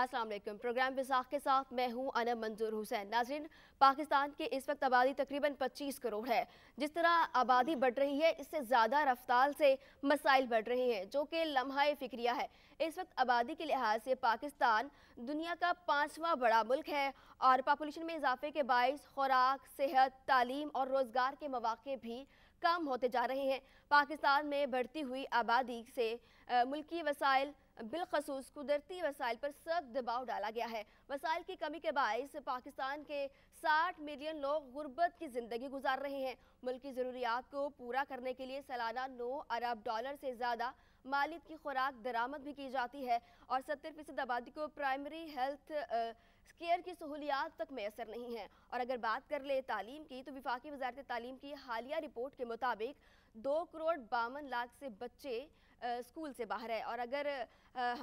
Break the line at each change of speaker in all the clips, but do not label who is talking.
Aslam programme विसाख के साथ मैं हूं अनम मंजूर हुसैन नाजरीन पाकिस्तान की इस वक्त आबादी तकरीबन 25 करोड़ है जिस तरह आबादी बढ़ रही है इससे ज़्यादा रफ्तार से मसाइल बढ़ रहे हैं जो कि लम्हा फिक्रिया है इस वक्त आबादी के लिहाज से पाकिस्तान दुनिया का पाँचवा बड़ा मुल्क है और पापुलेशन में इजाफे के बायस खुराक सेहत तालीम और रोज़गार के मौाक़े भी कम होते जा रहे हैं पाकिस्तान में बढ़ती हुई आबादी से मुल्की वसाइल बिलखसूस कुदरती वसाइल पर सख्त दबाव डाला गया है वसाइल की कमी के बायस पाकिस्तान के 60 मिलियन लोग गुर्बत की ज़िंदगी गुजार रहे हैं मुल्क की ज़रूरियात को पूरा करने के लिए सालाना नौ अरब डॉलर से ज़्यादा मालिक की खुराक दरामद भी की जाती है और सत्तर फीसद आबादी को प्राइमरी हेल्थ केयर की सहूलियात तक मैसर नहीं है और अगर बात कर ले तालीम की तो विफाकी वजारत तालीम की हालिया रिपोर्ट के मुताबिक दो करोड़ बावन लाख से बच्चे स्कूल से बाहर है और अगर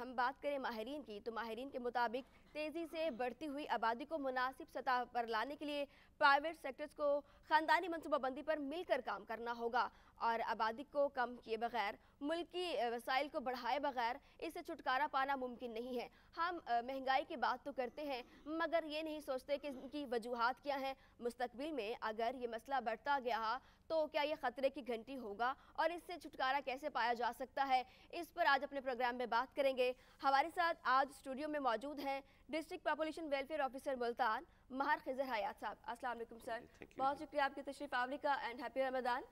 हम बात करें माहरीन की तो माहरीन के मुताबिक तेज़ी से बढ़ती हुई आबादी को मुनासिब सतह पर लाने के लिए प्राइवेट सेक्टर्स को ख़ानदानी मनसूबाबंदी पर मिलकर काम करना होगा और आबादी को कम किए बगैर मुल्क की वसाइल को बढ़ाए बगैर इससे छुटकारा पाना मुमकिन नहीं है हम महंगाई की बात तो करते हैं मगर ये नहीं सोचते कि इनकी वजूहत क्या हैं मुस्तबिल में अगर ये मसला बढ़ता गया तो क्या ये ख़तरे की घंटी होगा और इससे छुटकारा कैसे पाया जा सकता है इस पर आज अपने प्रोग्राम में बात करेंगे हमारे साथ आज स्टूडियो में मौजूद हैं district population welfare officer Multan Mahar Khizar Hayat sahab असल सर बहुत शुक्रिया आपकी तशरीफ आवरी का एंड हैप्पी रमदान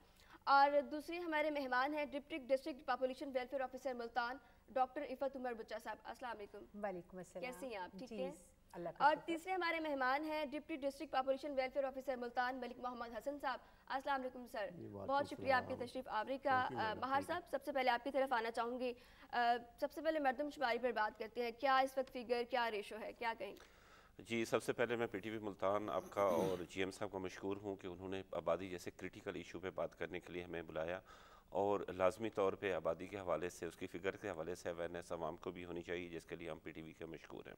और दूसरी हमारे मेहमान हैं deputy district population welfare officer Multan doctor Iffat Umar बच्चा साहब अस्सलाम वालेकुम कैसी हैं आप ठीक हैं और तीसरे हमारे मेहमान हैं deputy district population welfare officer Multan Malik Muhammad Hasan sahab अस्सलाम वालेकुम सर बहुत शुक्रिया आपकी तशरीफ आवरी का महार साहब सबसे पहले आपकी तरफ आना चाहूँगी सबसे पहले मरदमशुमारी पर बात करते हैं क्या इस वक्त फिगर क्या रेशो है क्या कहेंगे
जी सबसे पहले मैं पीटीवी मुल्तान आपका और जीएम साहब का मशहूर हूँ कि उन्होंने आबादी जैसे क्रिटिकल इशू पे बात करने के लिए हमें बुलाया और लाजमी तौर पे आबादी के हवाले से उसकी फ़िक्र के हवाले से अवेयरनेस आवाम को भी होनी चाहिए जिसके लिए हम पीटीवी के मशहूर हैं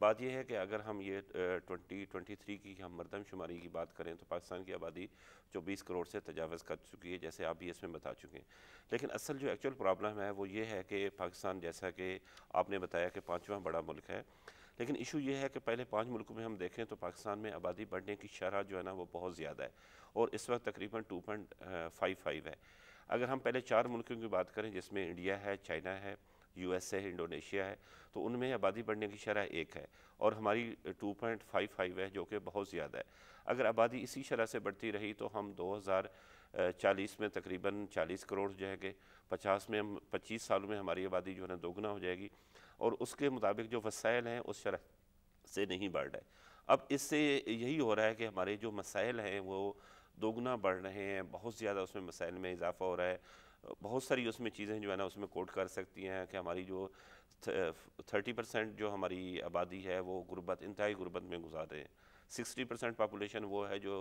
बात यह है कि अगर हम ये ट्वेंटी ट्वेंटी थ्री की हम मरदमशुमारी की बात करें तो पाकिस्तान की आबादी चौबीस करोड़ से तजावज़ कर चुकी है जैसे आप भी इसमें बता चुके हैं लेकिन असल जो एक्चुअल प्रॉब्लम है वो ये है कि पाकिस्तान जैसा कि आपने बताया कि पाँचवा बड़ा मुल्क है लेकिन इशू ये है कि पहले पाँच मुल्कों में हम देखें तो पाकिस्तान में आबादी बढ़ने की शरह जो है ना वो बहुत ज़्यादा है और इस वक्त तकरीबन टू पॉइंट फाइव फाइव है अगर हम पहले चार मुल्कों की बात करें जिसमें इंडिया है चाइना है यूएसए है इंडोनेशिया है तो उनमें आबादी बढ़ने की शरह एक है और हमारी 2.55 है जो कि बहुत ज़्यादा है अगर आबादी इसी शरह से बढ़ती रही तो हम 2040 में तकरीबन 40 करोड़ हो जाएंगे 50 में हम 25 सालों में हमारी आबादी जो है ना दोगुना हो जाएगी और उसके मुताबिक जो वसाइल हैं उस शरह से नहीं बढ़ रहे अब इससे यही हो रहा है कि हमारे जो मसाइल हैं वो दोगुना बढ़ रहे हैं बहुत ज़्यादा उसमें मसाइल में इजाफा हो रहा है बहुत सारी उसमें चीज़ें जो है ना उसमें कोट कर सकती हैं कि हमारी जो थर्टी परसेंट जो हमारी आबादी है वो गुरबत इंतहाई गुरबत में गुजार रहे हैं सिक्सटी परसेंट पापोलेशन वो है जो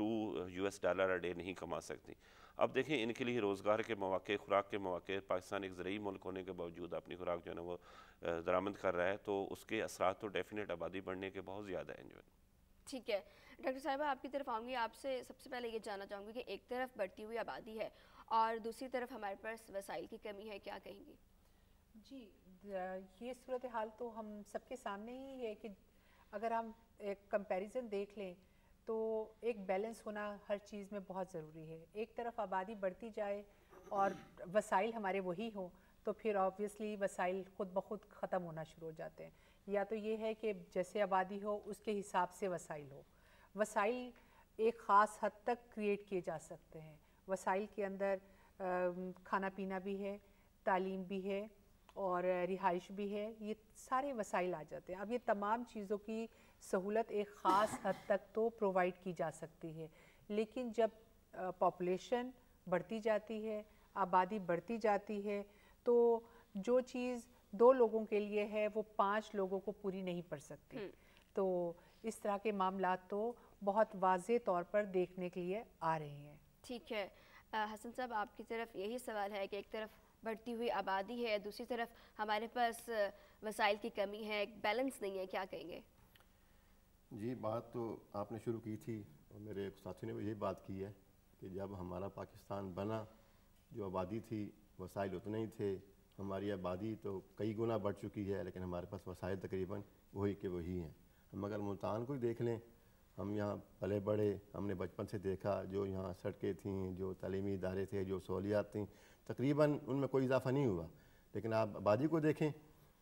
two U S dollar a day नहीं कमा सकती अब देखें इनके लिए रोज़गार के मौाक़े खुराक के मौाक़े पाकिस्तान एक ज़रिए मुल्क होने के बावजूद अपनी खुराक जो है ना वो दरामद कर रहा है तो उसके असरा तो डेफिनेट आबादी बढ़ने के बहुत ज़्यादा हैं जो है
ठीक है डॉक्टर साहब आपकी तरफ आऊँगी आपसे सबसे पहले ये जानना चाहूँगी कि एक तरफ बढ़ती हुई आबादी है और दूसरी तरफ हमारे पास वसाइल की कमी है क्या कहेंगी
जी ये सूरत हाल तो हम सबके सामने ही है कि अगर हम एक कंपैरिजन देख लें तो एक बैलेंस होना हर चीज़ में बहुत ज़रूरी है एक तरफ आबादी बढ़ती जाए और वसाइल हमारे वही हों तो फिर ऑब्वियसली वसाइल खुद ब खुद ख़त्म होना शुरू हो जाते हैं या तो ये है कि जैसे आबादी हो उसके हिसाब से वसाइल हो वसाइल एक ख़ास हद तक क्रिएट किए जा सकते हैं वसाइल के अंदर खाना पीना भी है तालीम भी है और रिहाइश भी है ये सारे वसाइल आ जाते हैं अब ये तमाम चीज़ों की सहूलत एक ख़ास हद तक तो प्रोवाइड की जा सकती है लेकिन जब पॉपुलेशन बढ़ती जाती है आबादी बढ़ती जाती है तो जो चीज़ दो लोगों के लिए है वो पांच लोगों को पूरी नहीं पड़ सकती हम्म। तो इस तरह के मामला तो बहुत वाज तौर पर देखने के लिए आ रहे हैं
ठीक है आ, हसन साहब आपकी तरफ यही सवाल है कि एक तरफ बढ़ती हुई आबादी है दूसरी तरफ हमारे पास वसाइल की कमी है एक बैलेंस नहीं है क्या कहेंगे
जी बात तो आपने शुरू की थी और मेरे एक साथी ने भी यही बात की है कि जब हमारा पाकिस्तान बना जो आबादी थी वसाइल उतने ही थे हमारी आबादी तो कई गुना बढ़ चुकी है लेकिन हमारे पास वसाइल तकरीबन वही के वही हैं हम अगर मुल्तान को ही देख लें हम यहाँ पले बड़े हमने बचपन से देखा जो यहाँ सड़कें थीं जो तलीमी इदारे थे जो सहूलियात थीं तकरीबन उनमें कोई इजाफा नहीं हुआ लेकिन आप आबादी को देखें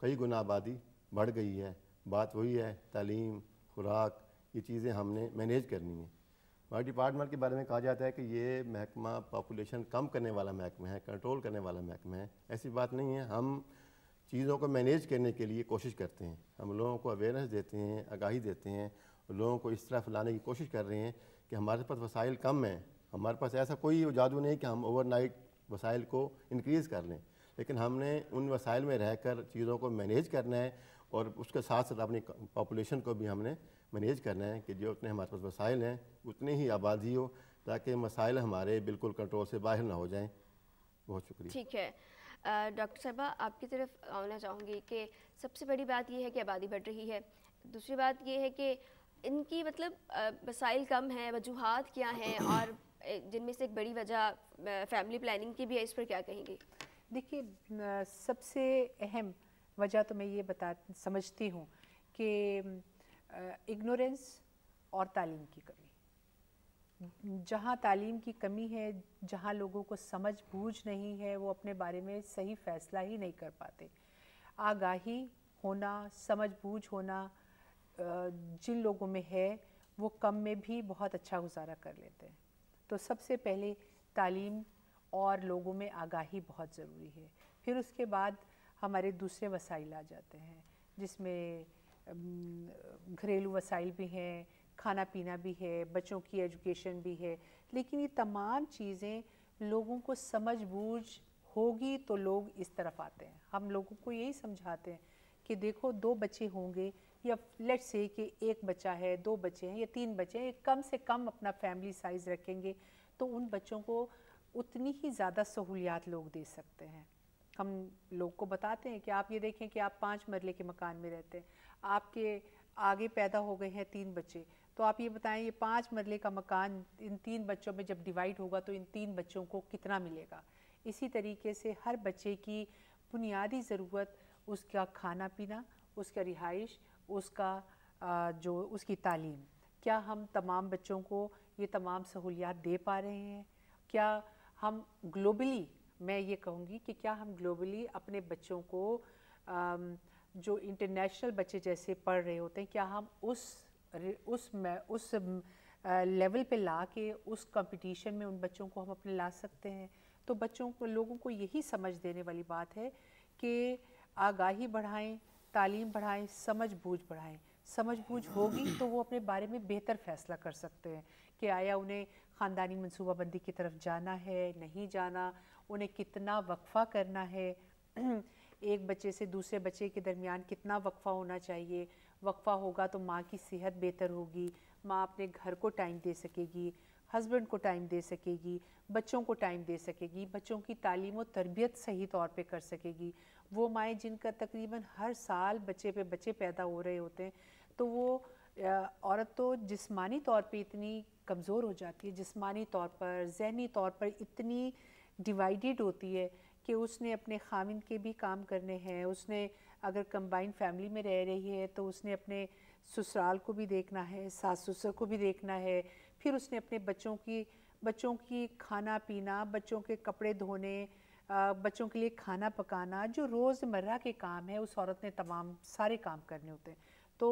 कई गुना आबादी बढ़ गई है बात वही है तालीम खुराक ये चीज़ें हमने मैनेज करनी है हमारे डिपार्टमेंट के बारे में कहा जाता है कि ये महकमा पॉपुलेशन कम करने वाला महकमा है कंट्रोल करने वाला महकमा है ऐसी बात नहीं है हम चीज़ों को मैनेज करने के लिए कोशिश करते हैं हम लोगों को अवेयरनेस देते हैं आगाही देते हैं लोगों को इस तरह फैलाने की कोशिश कर रहे हैं कि हमारे पास वसाइल कम हैं हमारे पास ऐसा कोई जादू नहीं कि हम ओवरनाइट वसाइल को इनक्रीज़ कर लें लेकिन हमने उन वसाइल में रहकर चीज़ों को मैनेज करना है और उसके साथ साथ अपनी पॉपुलेशन को भी हमने मैनेज करना है कि जो उतने हमारे पास वसाइल हैं उतनी ही आबादी हो ताकि मसाइल हमारे बिल्कुल कंट्रोल से बाहर ना हो जाएं बहुत शुक्रिया ठीक
है डॉक्टर साहबा आपकी तरफ आना चाहूँगी कि सबसे बड़ी बात यह है कि आबादी बढ़ रही है दूसरी बात यह है कि इनकी मतलब वसाइल कम हैं वजूहत क्या हैं और जिनमें से एक बड़ी वजह फैमिली प्लानिंग की भी है इस पर क्या कहेंगे
देखिए सबसे अहम वजह तो मैं ये बता समझती हूँ कि इग्नोरेंस और तालीम की कमी जहाँ तालीम की कमी है जहाँ लोगों को समझ बूझ नहीं है वो अपने बारे में सही फ़ैसला ही नहीं कर पाते आगाही होना समझ बूझ होना जिन लोगों में है वो कम में भी बहुत अच्छा गुजारा कर लेते हैं तो सबसे पहले तालीम और लोगों में आगाही बहुत ज़रूरी है फिर उसके बाद हमारे दूसरे वसाइल आ जाते हैं जिसमें घरेलू वसाइल भी हैं खाना पीना भी है बच्चों की एजुकेशन भी है लेकिन ये तमाम चीज़ें लोगों को समझ बूझ होगी तो लोग इस तरफ आते हैं हम लोगों को यही समझाते हैं कि देखो दो बच्चे होंगे या लेट्स से कि एक बच्चा है दो बच्चे हैं या तीन बच्चे हैं कम से कम अपना फैमिली साइज़ रखेंगे तो उन बच्चों को उतनी ही ज़्यादा सहूलियात लोग दे सकते हैं हम लोग को बताते हैं कि आप ये देखें कि आप पाँच मरले के मकान में रहते हैं आपके आगे पैदा हो गए हैं तीन बच्चे तो आप ये बताएं ये पाँच मरले का मकान इन तीन बच्चों में जब डिवाइड होगा तो इन तीन बच्चों को कितना मिलेगा इसी तरीके से हर बच्चे की बुनियादी ज़रूरत उसका खाना पीना उसका रिहाइश उसका जो उसकी तालीम क्या हम तमाम बच्चों को ये तमाम सहूलियात दे पा रहे हैं क्या हम ग्लोबली मैं ये कहूँगी कि क्या हम ग्लोबली अपने बच्चों को जो इंटरनेशनल बच्चे जैसे पढ़ रहे होते हैं क्या हम उस उस में उस लेवल पे ला के उस कंपटीशन में उन बच्चों को हम अपने ला सकते हैं तो बच्चों को लोगों को यही समझ देने वाली बात है कि आगाही बढ़ाएं तालीम बढ़ाएं समझ बूझ बढ़ाएँ समझ बूझ होगी तो वो अपने बारे में बेहतर फैसला कर सकते हैं कि आया उन्हें ख़ानदानी मनसूबाबंदी की तरफ जाना है नहीं जाना उन्हें कितना वक्फ़ा करना है एक बच्चे से दूसरे बच्चे के दरमियान कितना वक्फ़ा होना चाहिए वक्फ़ा होगा तो माँ की सेहत बेहतर होगी माँ अपने घर को टाइम दे सकेगी हस्बैंड को टाइम दे सकेगी बच्चों को टाइम दे सकेगी बच्चों की तालीम और तरबियत सही तौर पे कर सकेगी वो माएँ जिनका तकरीबन हर साल बच्चे पे बच्चे पैदा हो रहे होते हैं तो वो औरत तो जिस्मानी तौर पे इतनी कमज़ोर हो जाती है जिस्मानी तौर पर जहनी तौर पर इतनी डिवाइडेड होती है कि उसने अपने खामिन के भी काम करने हैं उसने अगर कंबाइन फैमिली में रह रही है तो उसने अपने ससुराल को भी देखना है सास ससुर को भी देखना है फिर उसने अपने बच्चों की बच्चों की खाना पीना बच्चों के कपड़े धोने बच्चों के लिए खाना पकाना जो रोज़मर्रा के काम है उस औरत ने तमाम सारे काम करने होते हैं तो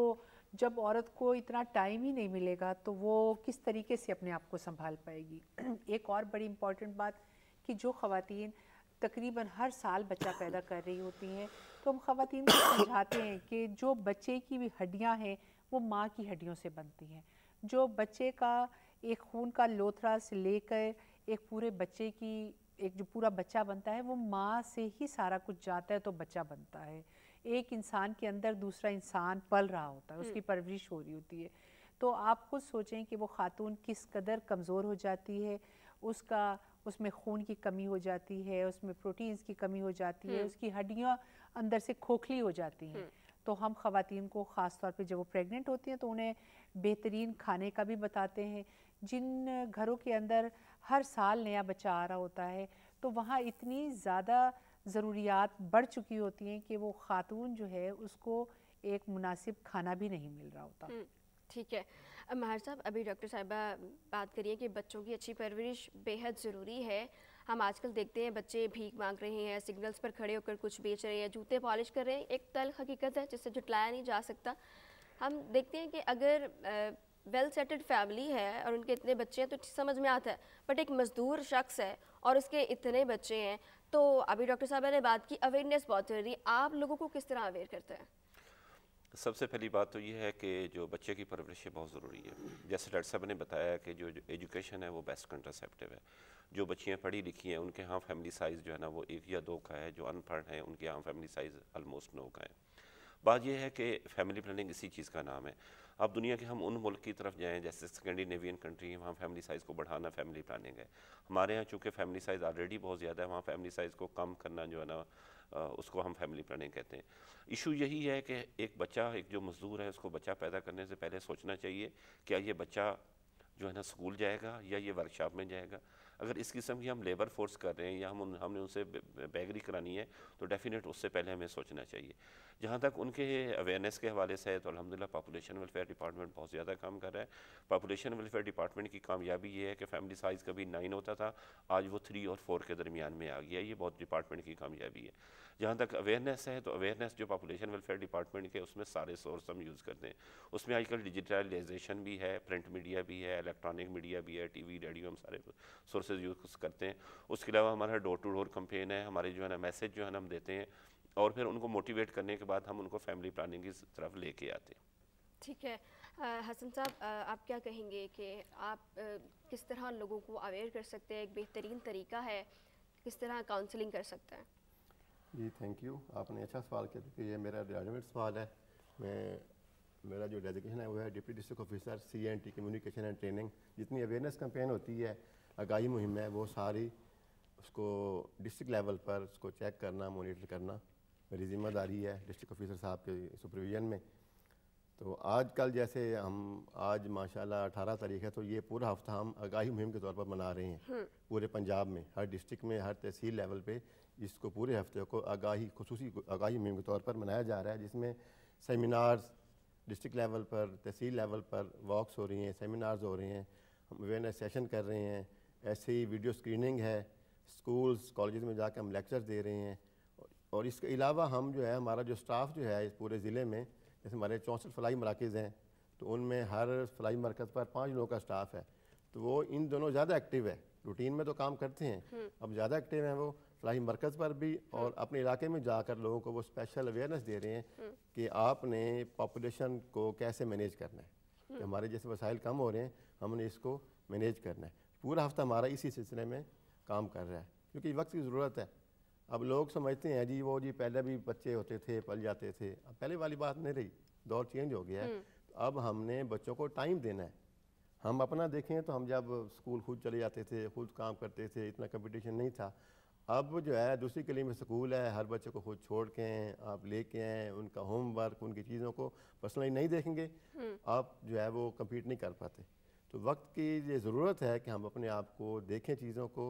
जब औरत को इतना टाइम ही नहीं मिलेगा तो वो किस तरीके से अपने आप को संभाल पाएगी एक और बड़ी इम्पॉर्टेंट बात कि जो खातन तकरीबन हर साल बच्चा पैदा कर रही होती हैं तो हम खातन को समझाते हैं कि जो बच्चे की भी हड्डियाँ हैं वो माँ की हड्डियों से बनती हैं जो बच्चे का एक खून का लोथरा से लेकर एक पूरे बच्चे की एक जो पूरा बच्चा बनता है वो माँ से ही सारा कुछ जाता है तो बच्चा बनता है एक इंसान के अंदर दूसरा इंसान पल रहा होता है हम्म। उसकी परवरिश हो रही होती है तो आप खुद सोचें कि वो खातून किस कदर कमज़ोर हो जाती है उसका उसमें खून की कमी हो जाती है उसमें प्रोटीन्स की कमी हो जाती है हम्म। उसकी हड्डियाँ अंदर से खोखली हो जाती हैं हम्म। तो हम खातन को ख़ास तौर पर जब वो प्रेगनेंट होती हैं तो उन्हें बेहतरीन खाने का भी बताते हैं जिन घरों के अंदर हर साल नया बच्चा आ रहा होता है तो वहाँ इतनी ज़्यादा ज़रूरियात बढ़ चुकी होती हैं कि वो खातून जो है उसको एक मुनासिब खाना भी नहीं मिल रहा होता हम्म।
ठीक है अब माहर साहब अभी डॉक्टर साहिबा बात करिए कि बच्चों की अच्छी परवरिश बेहद ज़रूरी है हम आजकल देखते हैं बच्चे भीख मांग रहे हैं सिग्नल्स पर खड़े होकर कुछ बेच रहे हैं जूते पॉलिश कर रहे हैं एक तल हकीकत है जिससे जुटलाया नहीं जा सकता हम देखते हैं कि अगर वेल सेटल्ड फैमिली है और उनके इतने बच्चे हैं तो समझ में आता है बट एक मज़दूर शख्स है और उसके इतने बच्चे हैं तो अभी डॉक्टर साहबा ने बात की अवेयरनेस बहुत ज़रूरी आप लोगों को किस तरह अवेयर करते हैं
सबसे पहली बात तो ये है कि जो बच्चे की परवरिश है बहुत ज़रूरी है जैसे डॉक्टर साहब ने बताया कि जो, एजुकेशन है वो बेस्ट कंट्रासेप्टिव है जो बच्चियाँ पढ़ी लिखी हैं उनके यहाँ फैमिली साइज़ जो है ना वो एक या दो का है जो अनपढ़ हैं उनके यहाँ फैमिली साइज़ आलमोस्ट नौ का है बात यह है कि फैमिली प्लानिंग इसी चीज़ का नाम है अब दुनिया के हम उन मुल्क की तरफ जाएँ जैसे स्कैंडिनेवियन कंट्री है वहाँ फैमिली साइज़ को बढ़ाना फैमिली प्लानिंग है हमारे यहाँ चूँकि फैमिली साइज़ ऑलरेडी बहुत ज़्यादा है वहाँ फैमिली साइज़ को कम करना जो है ना उसको हम फैमिली प्लानिंग कहते हैं इशू यही है कि एक बच्चा एक जो मज़दूर है उसको बच्चा पैदा करने से पहले सोचना चाहिए क्या ये बच्चा जो है ना स्कूल जाएगा या ये वर्कशॉप में जाएगा अगर इस किस्म की हम लेबर फोर्स कर रहे हैं या हम हमने उनसे बैगरी करानी है तो डेफिनेट उससे पहले हमें सोचना चाहिए जहाँ तक उनके अवेयरनेस के हवाले से है तो अलहमदिल्ला पापुलेशन वेलफेयर डिपार्टमेंट बहुत ज़्यादा काम कर रहा है पापुलेशन वेलफेयर डिपार्टमेंट की कामयाबी ये है कि फैमिली साइज़ कभी नाइन होता था आज वो थ्री और फोर के दरमियान में आ गया ये बहुत डिपार्टमेंट की कामयाबी है जहाँ तक अवेयरनेस है तो अवेयरनेस जो पापुलेशन वेलफेयर डिपार्टमेंट के उसमें सारे सोर्स हम यूज़ करते हैं उसमें आजकल डिजिटलाइजेशन भी है प्रिंट मीडिया भी है इलेक्ट्रॉनिक मीडिया भी है टी वी रेडियो हम सारे सोर्स सर्विसेज यूज़ करते हैं उसके अलावा हमारा डोर टू डोर कम्पेन है हमारे जो है ना मैसेज जो है ना हम देते हैं और फिर उनको मोटिवेट करने के बाद हम उनको फैमिली प्लानिंग की तरफ लेके आते हैं
ठीक है हसन साहब आप क्या कहेंगे कि आप किस तरह लोगों को अवेयर कर सकते हैं एक बेहतरीन तरीका है किस तरह काउंसलिंग कर सकते हैं
जी थैंक यू आपने अच्छा सवाल किया क्योंकि ये मेरा ग्रेजुएट सवाल है मैं मेरा जो डेजिकेशन है वो है deputy district officer C N T communication and training जितनी अवेयरनेस कैंपेन होती है आगाही मुहिम है वो सारी उसको डिस्ट्रिक्ट लेवल पर उसको चेक करना मोनिटर करना मेरी जिम्मेदारी है डिस्ट्रिक्ट ऑफिसर साहब के सुपरविजन में तो आज कल जैसे हम आज माशाल्लाह अठारह तारीख है तो ये पूरा हफ्ता हम आगाही मुहिम के तौर पर मना रहे हैं हम्म। पूरे पंजाब में हर डिस्ट्रिक्ट में हर तहसील लेवल पे इसको पूरे हफ्ते को आगाही खसूस आगाही मुहिम के तौर पर मनाया जा रहा है जिसमें सेमिनार्स डिस्ट्रिक्ट लेवल पर तहसील लेवल पर वॉक्स हो रही हैं सेमिनार्स हो रहे हैं हम अवेयरनेस सेशन कर रहे हैं ऐसे ही वीडियो स्क्रीनिंग है स्कूल्स कॉलेज में जाकर हम लेक्चर दे रहे हैं और इसके अलावा हम जो है हमारा जो स्टाफ जो है इस पूरे ज़िले में जैसे हमारे चौंसठ फलाई मराकज़ हैं तो उनमें हर फलाई मरकज़ पर पाँच लोगों का स्टाफ है तो वो इन दोनों ज़्यादा एक्टिव है रूटीन में तो काम करते हैं हम्म। अब ज़्यादा एक्टिव हैं वो फलाही मरकज़ पर भी हम्म। और अपने इलाके में जाकर लोगों को वो स्पेशल अवेयरनेस दे रहे हैं हम्म। कि आपने पॉपुलेशन को कैसे मैनेज करना है हमारे जैसे वसाइल कम हो रहे हैं हमने इसको मैनेज करना है पूरा हफ्ता हमारा इसी सिलसिले में काम कर रहा है क्योंकि वक्त की ज़रूरत है अब लोग समझते हैं जी वो जी पहले भी बच्चे होते थे पल जाते थे अब पहले वाली बात नहीं रही दौर चेंज हो गया है हम्म। तो अब हमने बच्चों को टाइम देना है हम अपना देखें तो हम जब स्कूल खुद चले जाते थे खुद काम करते थे इतना कंपटीशन नहीं था अब जो है दूसरी गली में स्कूल है हर बच्चे को खुद छोड़ के हैं आप ले के आएँ उनका होमवर्क उनकी चीज़ों को पर्सनली नहीं देखेंगे आप हम्म। जो है वो कम्पीट नहीं कर पाते तो वक्त की ये ज़रूरत है कि हम अपने आप को देखें चीज़ों को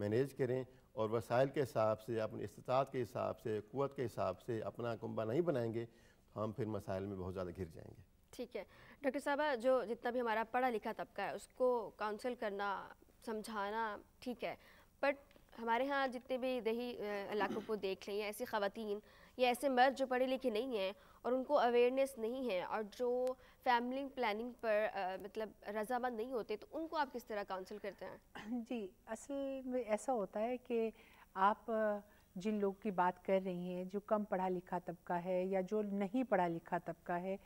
मैनेज करें और वसाइल के हिसाब से अपने इस्तात के हिसाब से क़वत के हिसाब से अपना कुंबा नहीं बनाएंगे तो हम फिर मसाइल में बहुत ज़्यादा घिर जाएंगे
ठीक है डॉक्टर साहबा जो जितना भी हमारा पढ़ा लिखा तबका है उसको काउंसिल करना समझाना ठीक है बट हमारे यहाँ जितने भी दही इलाकों को देख लें या ऐसी ख़वान या ऐसे मर्द जो पढ़े लिखे नहीं हैं और उनको अवेयरनेस नहीं है और जो फैमिली प्लानिंग पर आ, मतलब रजामंद नहीं होते तो उनको आप किस तरह काउंसिल करते
हैं जी असल में ऐसा होता है कि आप जिन लोग की बात कर रही हैं जो कम पढ़ा लिखा तबका है या जो नहीं पढ़ा लिखा तबका है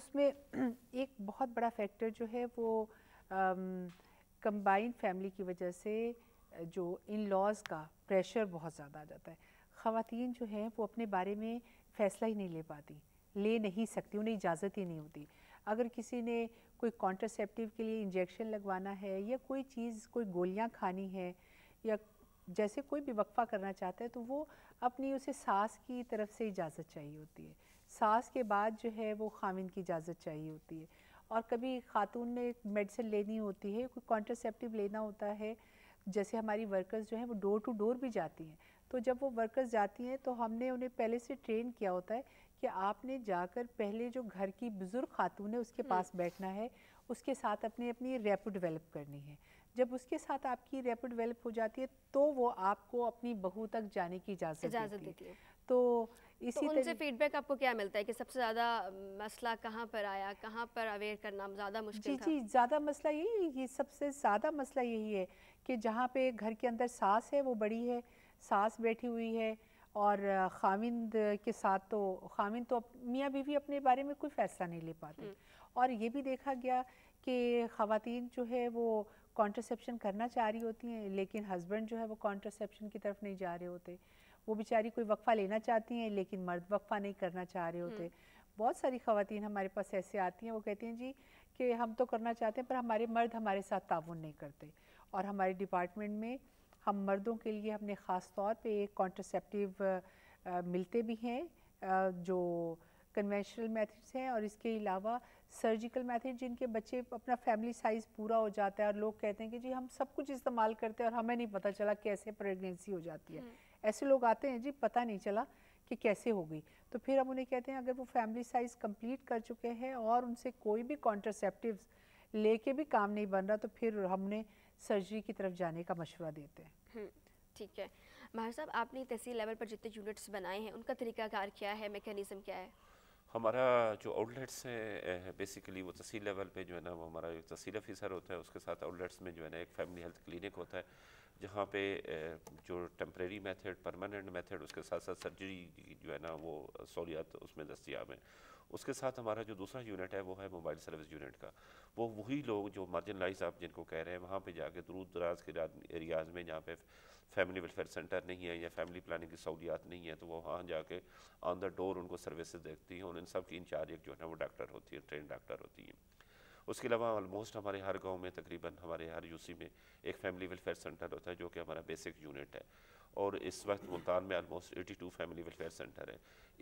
उसमें एक बहुत बड़ा फैक्टर जो है वो कंबाइंड फैमिली की वजह से जो इन लॉज का प्रेशर बहुत ज़्यादा आ जाता है ख़वान जो हैं वो अपने बारे में फ़ैसला ही नहीं ले पाती ले नहीं सकती उन्हें इजाज़त ही नहीं होती अगर किसी ने कोई कॉन्ट्रासेप्टिव के लिए इंजेक्शन लगवाना है या कोई चीज़ कोई गोलियां खानी है या जैसे कोई भी वक्फ़ा करना चाहता है तो वो अपनी उसे सास की तरफ से इजाज़त चाहिए होती है सास के बाद जो है वो खामिन की इजाज़त चाहिए होती है और कभी ख़ातून ने मेडिसिन लेनी होती है कोई कॉन्ट्रासेप्टिव लेना होता है जैसे हमारी वर्कर्स जो हैं वो डोर टू डोर भी जाती हैं तो जब वो वर्कर्स जाती हैं तो हमने उन्हें पहले से ट्रेन किया होता है कि आपने जाकर पहले जो घर की बुज़ुर्ग खातून है उसके हम्म। पास बैठना है उसके साथ अपनी अपनी रेपो डेवलप करनी है जब उसके साथ आपकी रेपो डेवलप हो जाती है तो वो आपको अपनी बहू तक जाने की इजाज़त देती है तो, तो इसी तो उनसे
फीडबैक आपको क्या मिलता है कि सबसे ज़्यादा मसला कहाँ पर आया कहाँ पर अवेयर करना ज़्यादा मुश्किल जी जी
ज़्यादा मसला यही ये सबसे ज़्यादा मसला यही है कि जहाँ पे घर के अंदर सास है वो बड़ी है सास बैठी हुई है और खामिंद के साथ तो खामिंद तो मियाँ बीवी अपने बारे में कोई फ़ैसला नहीं ले पाते हम्म। और ये भी देखा गया कि ख़वातीन जो है वो कॉन्ट्रसेप्शन करना चाह रही होती हैं लेकिन हस्बैंड जो है वो कॉन्ट्रसेप्शन की तरफ नहीं जा रहे होते वो बेचारी कोई वक्फ़ा लेना चाहती हैं लेकिन मर्द वक्फ़ा नहीं करना चाह रहे होते हम्म। बहुत सारी खातन हमारे पास ऐसे आती हैं वो कहती हैं जी कि हम तो करना चाहते हैं पर हमारे मर्द हमारे साथ ताउन नहीं करते और हमारे डिपार्टमेंट में हम मर्दों के लिए हमने ख़ास तौर पे एक कॉन्ट्रसेप्टिव मिलते भी हैं जो कन्वेंशनल मेथड्स हैं और इसके अलावा सर्जिकल मेथड जिनके बच्चे अपना फैमिली साइज़ पूरा हो जाता है और लोग कहते हैं कि जी हम सब कुछ इस्तेमाल करते हैं और हमें नहीं पता चला कैसे प्रेगनेंसी हो जाती है हम्म। ऐसे लोग आते हैं जी पता नहीं चला कि कैसे हो गई तो फिर हम उन्हें कहते हैं अगर वो फैमिली साइज़ कंप्लीट कर चुके हैं और उनसे कोई भी कॉन्ट्रसेप्टिव लेके भी काम नहीं बन रहा तो फिर हमने सर्जरी की तरफ जाने का मशवरा देते हैं
हम्म, ठीक है माहिर साहब आपने तहसील लेवल पर जितने यूनिट्स बनाए हैं उनका तरीकाकार क्या है मेकनिज़म क्या है
हमारा जो आउटलेट्स हैं बेसिकली वो तहसील लेवल पे जो है ना वो हमारा एक तहसील अफीसर होता है उसके साथ आउटलेट्स में जो है ना एक फैमिली हेल्थ क्लिनिक होता है जहाँ पे जो टेम्प्रेरी मेथड परमानेंट मेथड उसके साथ साथ सर्जरी जो है ना वो सहूलियात उसमें दस्तियाब हैं उसके साथ हमारा जो दूसरा यूनिट है वो है मोबाइल सर्विस यूनिट का वो वही लोग जो मार्जिनलाइज आप जिनको कह रहे हैं वहाँ पे जाके दूर दराज के एरियाज़ में जहाँ पे फैमिली वेलफेयर सेंटर नहीं है या फैमिली प्लानिंग की सहूलियात नहीं है तो वो वहाँ जाके ऑन द डोर उनको सर्विसेज देखती हैं और इन सब की इंचार्ज एक जो है वो डॉक्टर होती है ट्रेन डॉक्टर होती है उसके अलावा ऑलमोस्ट हमारे हर गांव में तकरीबन हमारे हर यूसी में एक फैमिली वेलफेयर सेंटर होता है जो कि हमारा बेसिक यूनिट है और इस वक्त मुल्तान में almost eighty two family welfare centre है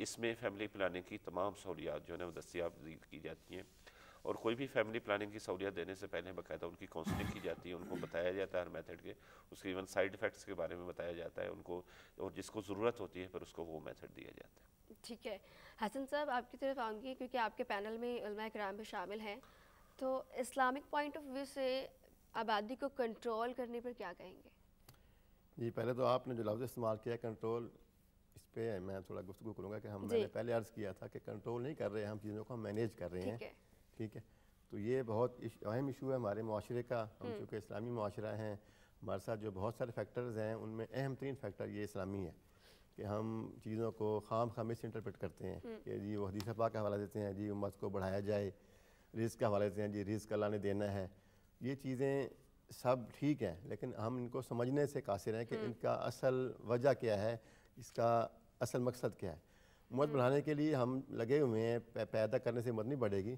इसमें फैमिली प्लानिंग की तमाम सहूलियात जो है ना वो दस्तियाब की जाती हैं और कोई भी फैमिली प्लानिंग की सहूलियत देने से पहले बाकायदा उनकी काउंसलिंग की जाती है उनको बताया जाता है हर मेथड के उसके इवन साइड इफ़ेक्ट्स के बारे में बताया जाता है उनको और जिसको ज़रूरत होती है फिर उसको वो मेथड दिया जाता
है ठीक है हसन साहब आपकी तरफ आऊँगी क्योंकि आपके पैनल में कराम भी शामिल हैं तो इस्लामिक पॉइंट ऑफ व्यू से आबादी को कंट्रोल करने पर क्या कहेंगे
जी पहले तो आपने जो लफ्ज़ इस्तेमाल किया कंट्रोल इस पर मैं थोड़ा गुफ्तु करूँगा कि हम मैंने पहले अर्ज़ किया था कि कंट्रोल नहीं कर रहे हैं हम चीज़ों को हम मैनेज कर रहे हैं ठीक है, तो ये बहुत अहम इशू है हमारे माशरे का हम हम्म। चूँकि इस्लामी माशरा हैं हमारे साथ जो बहुत सारे फैक्टर्स हैं उनमें अहम तरीन फैक्टर ये इस्लामी है कि हम चीज़ों को खाम खामे से इंटरप्रेट करते हैं हम्म। कि जी वो हदीस पा का हवाला देते हैं जी उम्मत को बढ़ाया जाए रिस्क का हवाला देते हैं जी रिस्क अल्लाह ने देना है ये चीज़ें सब ठीक है लेकिन हम इनको समझने से कासिर हैं कि हम्म। इनका असल वजह क्या है इसका असल मकसद क्या है उम्मत हम्म। बढ़ाने के लिए हम लगे हुए हैं पैदा करने से उम्मत नहीं बढ़ेगी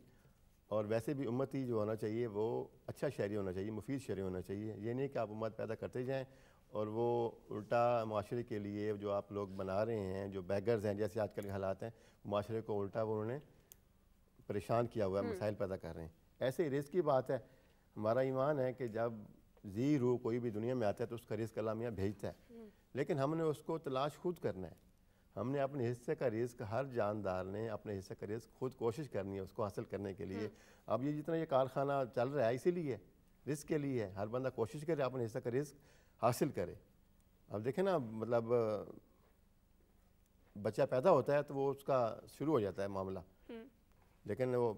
और वैसे भी उम्मत ही जो होना चाहिए वो अच्छा शहरी होना चाहिए मुफीद शहरी होना चाहिए ये नहीं कि आप उम्मत पैदा करते जाएँ और वो उल्टा माशरे के लिए जो आप लोग बना रहे हैं जो बैगर्स हैं जैसे आजकल के हालात हैं माशरे को उल्टा वो उन्होंने परेशान किया हुआ है हम्म। मसाइल पैदा कर रहे हैं ऐसे ही रिस्क की बात है हमारा ईमान है कि जब जी रूह कोई भी दुनिया में आता है तो उसका रिस्क अल्लाह मियाँ भेजता है हम्म। लेकिन हमने उसको तलाश खुद करना है हमने अपने हिस्से का रिस्क हर जानदार ने अपने हिस्से का रिस्क खुद कोशिश करनी है उसको हासिल करने के लिए हम्म। अब ये जितना ये कारखाना चल रहा है इसीलिए रिस्क के लिए है हर बंदा कोशिश करे अपने हिस्से का रिस्क हासिल करे अब देखें ना मतलब बच्चा पैदा होता है तो वो उसका शुरू हो जाता है मामला हम्म। लेकिन वो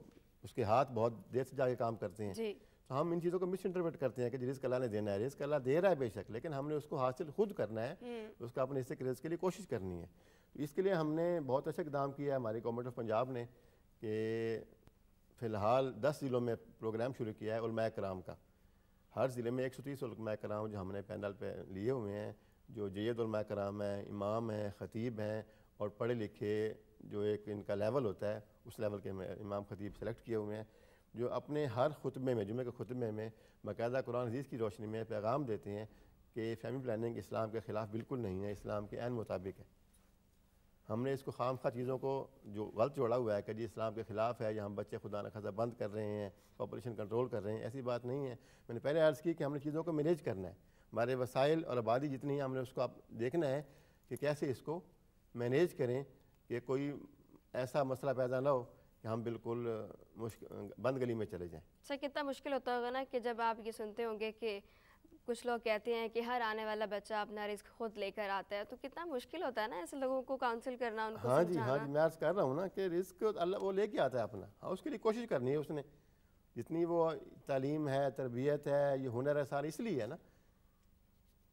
उसके हाथ बहुत देर से जाके काम करते हैं तो हम इन चीज़ों को मिस इंटरप्रेट करते हैं कि रिस्क अल्लाह ने देना है रिस्क अल्लाह दे रहा है बेशक लेकिन हमने उसको हासिल खुद करना है हम्म। उसका अपने हिस्से के के लिए कोशिश करनी है तो इसके लिए हमने बहुत अच्छा इकदाम किया है हमारी गवर्नमेंट ऑफ पंजाब ने कि फ़िलहाल दस ज़िलों में प्रोग्राम शुरू किया है उलमा कराम का हर ज़िले में एक सौ तीस उलमा कराम जो हमने पैनल पर लिए हुए हैं जो जैद उलमा कराम हैं इमाम हैं ख़तीब हैं और पढ़े लिखे जो एक इनका लेवल होता है उस लेवल के इमाम ख़तीब सेलेक्ट किए हुए हैं जो अपने हर खुतबे में जुमे के खुतबे में बाकायदा कुरान हदीस की रोशनी में पैगाम देते हैं कि फैमिली प्लानिंग इस्लाम के ख़िलाफ़ बिल्कुल नहीं है इस्लाम के एन मुताबिक है हमने इसको खाम खा चीज़ों को जो गलत जोड़ा हुआ है कि जी इस्लाम के ख़िलाफ़ है या हम बच्चे खुदा न खासा बंद कर रहे हैं पॉपुलेशन कंट्रोल कर रहे हैं ऐसी बात नहीं है मैंने पहले अर्ज़ की कि हमने चीज़ों को मैनेज करना है हमारे वसाइल और आबादी जितनी है हमने उसको आप देखना है कि कैसे इसको मैनेज करें कि कोई ऐसा मसला पैदा ना हो हम बिल्कुल बंद गली में चले जाएं
सर कितना मुश्किल होता होगा ना कि जब आप ये सुनते होंगे कि कुछ लोग कहते हैं कि हर आने वाला बच्चा अपना रिस्क खुद लेकर आता है तो कितना मुश्किल होता है ना ऐसे लोगों को काउंसिल करना उनको हाँ जी हाँ जी
मैं कर रहा हूँ ना कि रिस्क अल्लाह वो लेके आता है अपना हाँ उसके लिए कोशिश करनी है उसने जितनी वो तालीम है तरबियत है ये हुनर है सारी इसलिए है ना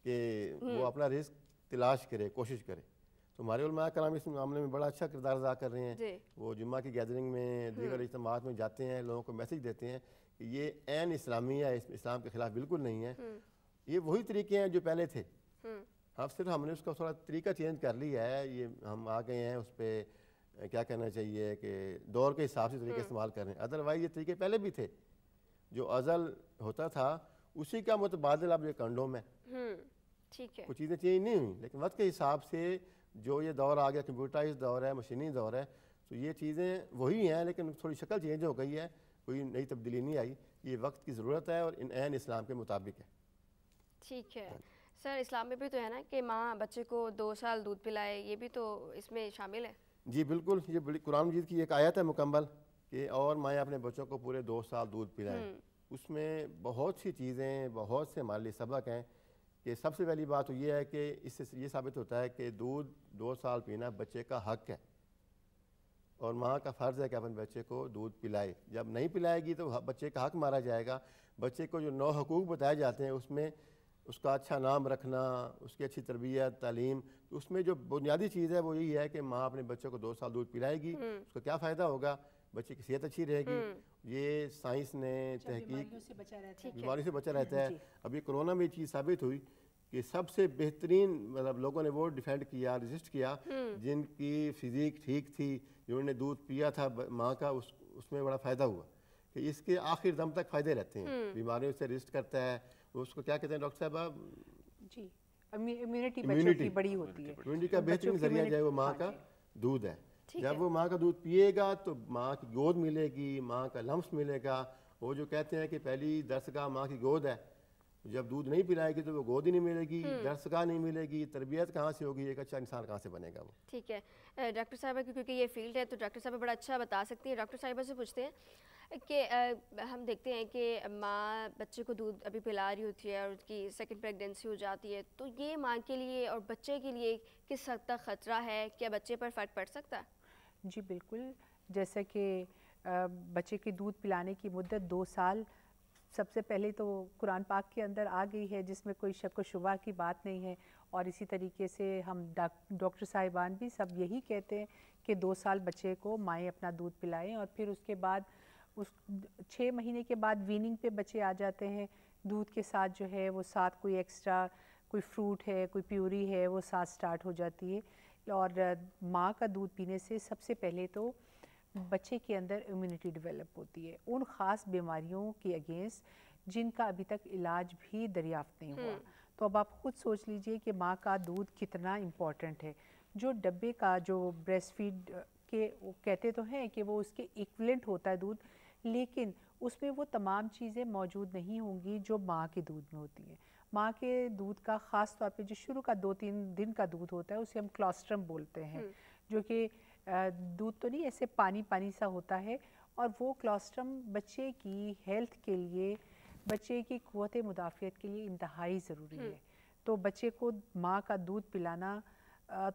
कि वो हम्म। अपना रिस्क तलाश करे कोशिश करे तो हमारे उलमा कराम इस मामले में बड़ा अच्छा किरदार अदा कर रहे हैं वो जुम्मा की गैदरिंग में दीगर हम्म। इज्तम में जाते हैं लोगों को मैसेज देते हैं कि ये एन इस्लामी या इस्लाम के ख़िलाफ़ बिल्कुल नहीं है हम्म। ये वही तरीके हैं जो पहले थे अब हम्म। सिर्फ हाँ, हमने उसका थोड़ा तरीका चेंज कर लिया है ये हम आ गए हैं उस पर क्या कहना चाहिए कि दौर के हिसाब से तरीके इस्तेमाल कर रहे हैं अदरवाइज ये तरीके पहले भी थे जो अजल होता था उसी का मतबादल अब ये कंडोम है ठीक है कुछ चीज़ें चेंज नहीं हुई लेकिन वक्त के हिसाब से जो ये दौर आ गया कंप्यूटराइज दौर है मशीनी दौर है तो ये चीज़ें वही हैं लेकिन थोड़ी शक्ल चेंज हो गई है कोई नई तब्दीली नहीं आई ये वक्त की ज़रूरत है और इन एन इस्लाम के मुताबिक है
ठीक है सर इस्लाम में भी तो है ना कि माँ बच्चे को दो साल दूध पिलाए ये भी तो इसमें शामिल है
जी बिल्कुल ये कुरान मजीद की एक आयत है मुकम्मल कि और माएँ अपने बच्चों को पूरे दो साल दूध पिलाएं हम्म। उसमें बहुत सी चीज़ें बहुत से माली सबक हैं कि सबसे पहली बात तो ये है कि इससे ये साबित होता है कि दूध दो साल पीना बच्चे का हक है और माँ का फ़र्ज़ है कि अपन बच्चे को दूध पिलाए जब नहीं पिलाएगी तो बच्चे का हक मारा जाएगा बच्चे को जो नौ हकूक़ बताए जाते हैं उसमें उसका अच्छा नाम रखना उसकी अच्छी तरबियत तालीम तो उसमें जो बुनियादी चीज़ है वो यही है कि माँ अपने बच्चों को दो साल दूध पिलाएगी हम्म। उसका क्या फ़ायदा होगा बच्चे की सेहत अच्छी रहेगी हम्म। ये साइंस ने अच्छा, तहकीक
बीमारी से बचा रहता है
अभी कोरोना में चीज़ साबित हुई कि सबसे बेहतरीन मतलब लोगों ने वो डिफेंड किया रजिस्ट किया हम्म। जिनकी फिजिक ठीक थी जिन्होंने दूध पिया था माँ का उस उसमें बड़ा फ़ायदा हुआ कि इसके आखिर दम तक फ़ायदे रहते हैं हम्म। बीमारियों से रजिस्ट करता है उसको क्या कहते हैं डॉक्टर साहब
जी इम्यूनिटी बड़ी होती है इम्यूनिटी का बेहतरीन जरिया जो है वो माँ
का हाँ दूध है जब वो माँ का दूध पिएगा तो माँ की गोद मिलेगी माँ का लम्स मिलेगा वो जो कहते हैं कि पहली दर्शगा माँ की गोद है जब दूध नहीं पिलाएगी तो वो गोद ही नहीं मिलेगी हम्म। दर्शगाह नहीं मिलेगी तरबियत कहाँ से होगी एक अच्छा इंसान कहाँ से बनेगा वो
ठीक है डॉक्टर साहबा क्योंकि ये फील्ड है तो डॉक्टर साहब बड़ा अच्छा बता सकती है डॉक्टर साहिबा से पूछते हैं कि हम देखते हैं कि माँ बच्चे को दूध अभी पिला रही होती है और उसकी सेकंड प्रेगनेंसी हो जाती है तो ये माँ के लिए और बच्चे के लिए किस हद तक ख़तरा है क्या बच्चे पर फ़र्क पड़ सकता है
जी बिल्कुल जैसे कि बच्चे के दूध पिलाने की मुद्दत दो साल सबसे पहले तो कुरान पाक के अंदर आ गई है जिसमें कोई शक व शुबा की बात नहीं है और इसी तरीके से हम डॉक्टर साहिबान भी सब यही कहते हैं कि दो साल बच्चे को माएँ अपना दूध पिलाएं और फिर उसके बाद उस छः महीने के बाद वीनिंग पे बच्चे आ जाते हैं दूध के साथ जो है वो साथ कोई एक्स्ट्रा कोई फ्रूट है कोई प्यूरी है वो साथ स्टार्ट हो जाती है और माँ का दूध पीने से सबसे पहले तो बच्चे के अंदर इम्यूनिटी डेवलप होती है उन ख़ास बीमारियों के अगेंस्ट जिनका अभी तक इलाज भी दरियाफ्त नहीं हुआ हम्म। तो अब आप खुद सोच लीजिए कि माँ का दूध कितना इम्पोर्टेंट है जो डब्बे का जो ब्रेस्ट फीड के कहते तो हैं कि वो उसके इक्वलेंट होता है दूध लेकिन उसमें वो तमाम चीज़ें मौजूद नहीं होंगी जो माँ के दूध में होती हैं माँ के दूध का ख़ास तौर पे जो शुरू का दो तीन दिन का दूध होता है उसे हम क्लॉस्ट्रम बोलते हैं हम्म। जो कि दूध तो नहीं ऐसे पानी पानी सा होता है और वो क्लॉस्ट्रम बच्चे की हेल्थ के लिए बच्चे की कुत मुदाफ़ियत के लिए इंतहाई ज़रूरी हम्म। है तो बच्चे को माँ का दूध पिलाना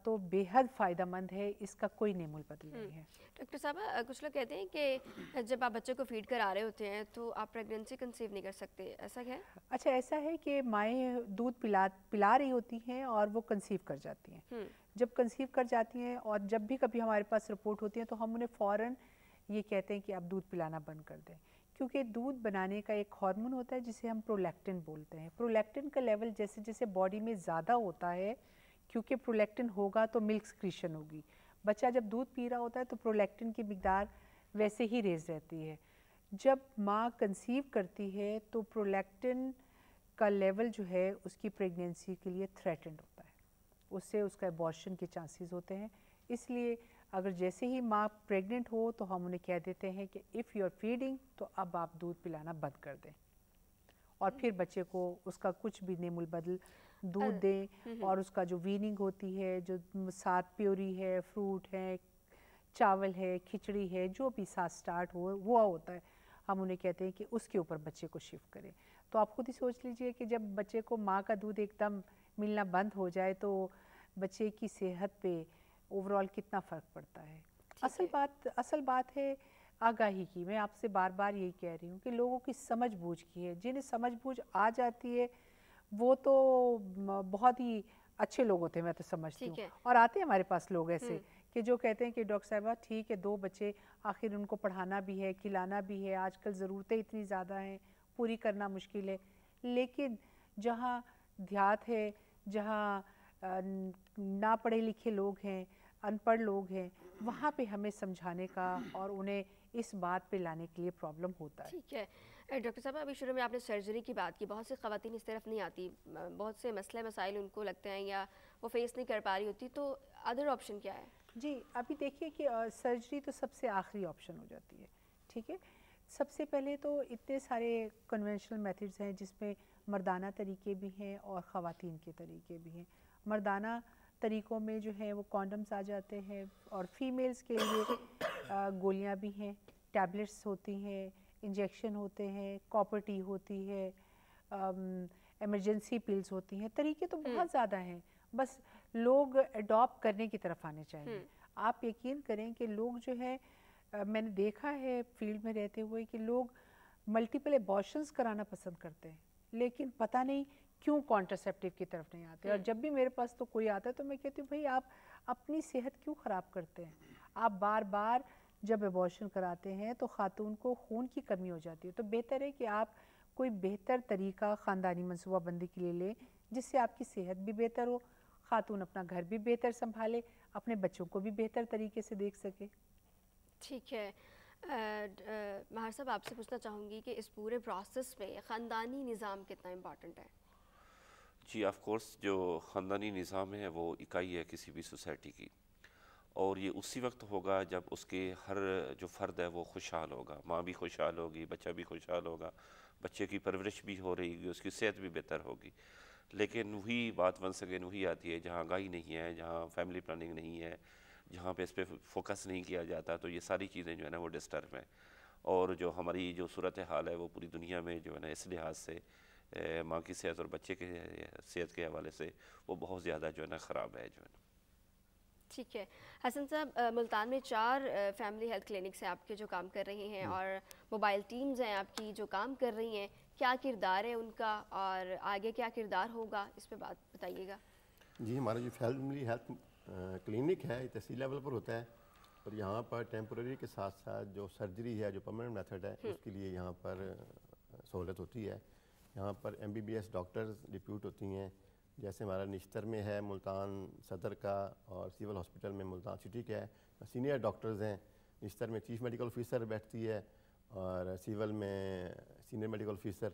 तो बेहद फ़ायदा है इसका कोई नेमुल बदल हम्म। नहीं
है डॉक्टर साहब कुछ लोग कहते हैं कि जब आप बच्चे को फीड करा रहे होते हैं तो आप प्रेगनेंसी कंसीव नहीं कर सकते ऐसा क्या
अच्छा ऐसा है कि माए दूध पिला पिला रही होती हैं और वो कंसीव कर जाती हैं हम्म। जब कंसीव कर जाती हैं और जब भी कभी हमारे पास रिपोर्ट होती है तो हम उन्हें फ़ौर ये कहते हैं कि आप दूध पिलाना बंद कर दें क्योंकि दूध बनाने का एक हार्मोन होता है जिसे हम प्रोलैक्टिन बोलते हैं प्रोलैक्टिन का लेवल जैसे जैसे बॉडी में ज़्यादा होता है क्योंकि प्रोलेक्टिन होगा तो मिल्क स्क्रीशन होगी बच्चा जब दूध पी रहा होता है तो प्रोलेक्टिन की मकदार वैसे ही रेज रहती है जब माँ कंसीव करती है तो प्रोलेक्टिन का लेवल जो है उसकी प्रेगनेंसी के लिए थ्रेटेंड होता है उससे उसका एबॉर्शन के चांसेस होते हैं इसलिए अगर जैसे ही माँ प्रेग्नेंट हो तो हम उन्हें कह देते हैं कि इफ़ यू आर फीडिंग तो अब आप दूध पिलाना बंद कर दें और फिर बच्चे को उसका कुछ भी नेमुल बदल दूध दें हम्म, हम्म। और उसका जो वीनिंग होती है जो साथ प्योरी है फ्रूट है चावल है खिचड़ी है जो भी साथ स्टार्ट हो हुआ होता है हम उन्हें कहते हैं कि उसके ऊपर बच्चे को शिफ्ट करें तो आप खुद ही सोच लीजिए कि जब बच्चे को माँ का दूध एकदम मिलना बंद हो जाए तो बच्चे की सेहत पे ओवरऑल कितना फ़र्क पड़ता है असल है। बात असल बात है आगाही की मैं आपसे बार बार यही कह रही हूँ कि लोगों की समझ बूझ की है जिन्हें समझ बूझ आ जाती है वो तो बहुत ही अच्छे लोग होते हैं मैं तो समझती हूँ और आते हैं हमारे पास लोग ऐसे हम्म। कि जो कहते हैं कि डॉक्टर साहबा ठीक है दो बच्चे आखिर उनको पढ़ाना भी है खिलाना भी है आजकल ज़रूरतें इतनी ज़्यादा हैं पूरी करना मुश्किल है लेकिन जहाँ देहात है जहाँ ना पढ़े लिखे लोग हैं अनपढ़ लोग हैं वहाँ पे हमें समझाने का और उन्हें इस बात पे लाने के लिए प्रॉब्लम होता है ठीक
है डॉक्टर साहब अभी शुरू में आपने सर्जरी की बात की बहुत सी खातन इस तरफ नहीं आती बहुत से मसले मसाइल उनको लगते हैं या वो फेस नहीं कर पा रही होती तो अदर ऑप्शन क्या है
जी अभी देखिए कि सर्जरी तो सबसे आखिरी ऑप्शन हो जाती है ठीक है सबसे पहले तो इतने सारे कन्वेंशनल मेथड्स हैं जिसमें मर्दाना तरीके भी हैं और ख़वान के तरीके भी हैं मर्दाना तरीक़ों में जो है वो कॉन्डम्स आ जाते हैं और फीमेल्स के लिए गोलियां भी हैं टैबलेट्स होती हैं इंजेक्शन होते हैं कॉपर्टी होती है इमरजेंसी पिल्स होती हैं तरीके तो हम्म। बहुत ज़्यादा हैं बस लोग अडॉप्ट करने की तरफ आने चाहिए हम्म। आप यकीन करें कि लोग जो है आ, मैंने देखा है फील्ड में रहते हुए कि लोग मल्टीपल एबॉशन कराना पसंद करते हैं लेकिन पता नहीं क्यों कॉन्ट्रासेप्टिव की तरफ नहीं आते और हम्म। जब भी मेरे पास तो कोई आता है तो मैं कहती हूँ भाई आप अपनी सेहत क्यों ख़राब करते हैं आप बार बार जब एबॉर्शन कराते हैं तो ख़ातून को खून की कमी हो जाती है तो बेहतर है कि आप कोई बेहतर तरीका ख़ानदानी मनसूबा बंदी के लिए लें जिससे आपकी सेहत भी बेहतर हो ख़ातून अपना घर भी बेहतर संभाले अपने बच्चों को भी बेहतर तरीके से देख सके
ठीक है महार साहब आपसे पूछना चाहूँगी कि इस पूरे प्रोसेस में ख़ानदानी निज़ाम कितना इम्पॉर्टेंट है
जी ऑफ कोर्स जो ख़ानदानी निज़ाम है वो इकाई है किसी भी सोसाइटी की और ये उसी वक्त होगा जब उसके हर जो फ़र्द है वो खुशहाल होगा माँ भी खुशहाल होगी बच्चा भी खुशहाल होगा बच्चे की परवरिश भी हो रही होगी उसकी सेहत भी बेहतर होगी लेकिन वही बात वन सकेन वही आती है जहाँ आगाही नहीं है जहाँ फैमिली प्लानिंग नहीं है जहाँ पे इस पर फोकस नहीं किया जाता तो ये सारी चीज़ें जो है ना वो डिस्टर्ब हैं और जो हमारी जो सूरत हाल है वो पूरी दुनिया में जो है ना इस लिहाज से माँ की सेहत और बच्चे के सेहत के हवाले से वो बहुत ज़्यादा जो है ना ख़राब है जो है ना
ठीक है हसन साहब मुल्तान में चार फैमिली हेल्थ क्लिनिक्स हैं आपके जो काम कर रहे हैं और मोबाइल टीम्स हैं आपकी जो काम कर रही हैं क्या किरदार है उनका और आगे क्या किरदार होगा इस पर बात बताइएगा
जी हमारा जो फैमिली हेल्थ क्लिनिक है तहसील लेवल पर होता है और यहाँ पर टेम्प्रेरी के साथ साथ जो सर्जरी है जो परमानेंट मेथड है हम्म। उसके लिए यहाँ पर सहूलत होती है यहाँ पर M B B S doctors depute होती हैं जैसे हमारा निश्तर में है मुल्तान सदर का और सिविल हॉस्पिटल में मुल्तान सिटी का है सीनियर डॉक्टर्स हैं निश्तर में चीफ मेडिकल ऑफिसर बैठती है और सिविल में सीनियर मेडिकल ऑफिसर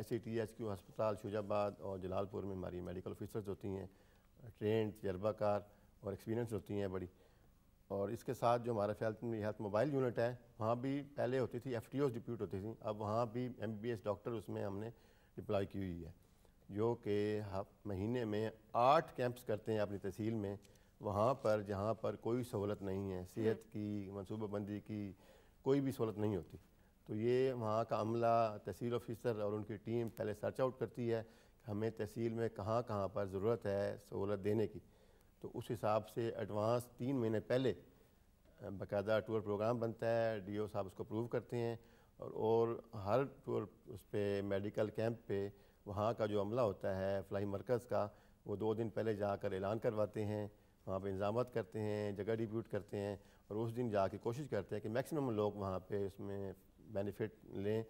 ऐसे टी एच क्यू हस्पताल शुजाबाद और जलालपुर में हमारी मेडिकल ऑफिसर्स होती हैं ट्रेन तजर्बाकार और एक्सपीरियंस होती हैं बड़ी और इसके साथ जो हमारा फैलतनी हेल्थ मोबाइल यूनिट है वहाँ भी पहले होती थी एफ टी डिप्यूट होती थी अब वहाँ भी एम बी एस डॉक्टर उसमें हमने डिप्लॉय की हुई है जो कि महीने में आठ कैंप्स करते हैं अपनी तहसील में वहाँ पर जहाँ पर कोई सहूलत नहीं है सेहत हम्म। की मनसूबाबंदी की कोई भी सहूलत नहीं होती तो ये वहाँ का अमला तहसील ऑफिसर और उनकी टीम पहले सर्च आउट करती है कि हमें तहसील में कहाँ कहाँ पर ज़रूरत है सहूलत देने की तो उस हिसाब से एडवांस तीन महीने पहले बाकायदा टूर प्रोग्राम बनता है डी ओ साहब उसको अप्रूव करते हैं और, और हर टूर उस पर मेडिकल कैंप पे वहाँ का जो अमला होता है फलाही मरकज़ का वो दो दिन पहले जाकर ऐलान करवाते हैं वहाँ पे इंजाम करते हैं जगह डिब्यूट करते हैं और उस दिन जा कोशिश करते हैं कि मैक्सिमम लोग वहाँ पे उसमें बेनिफिट लें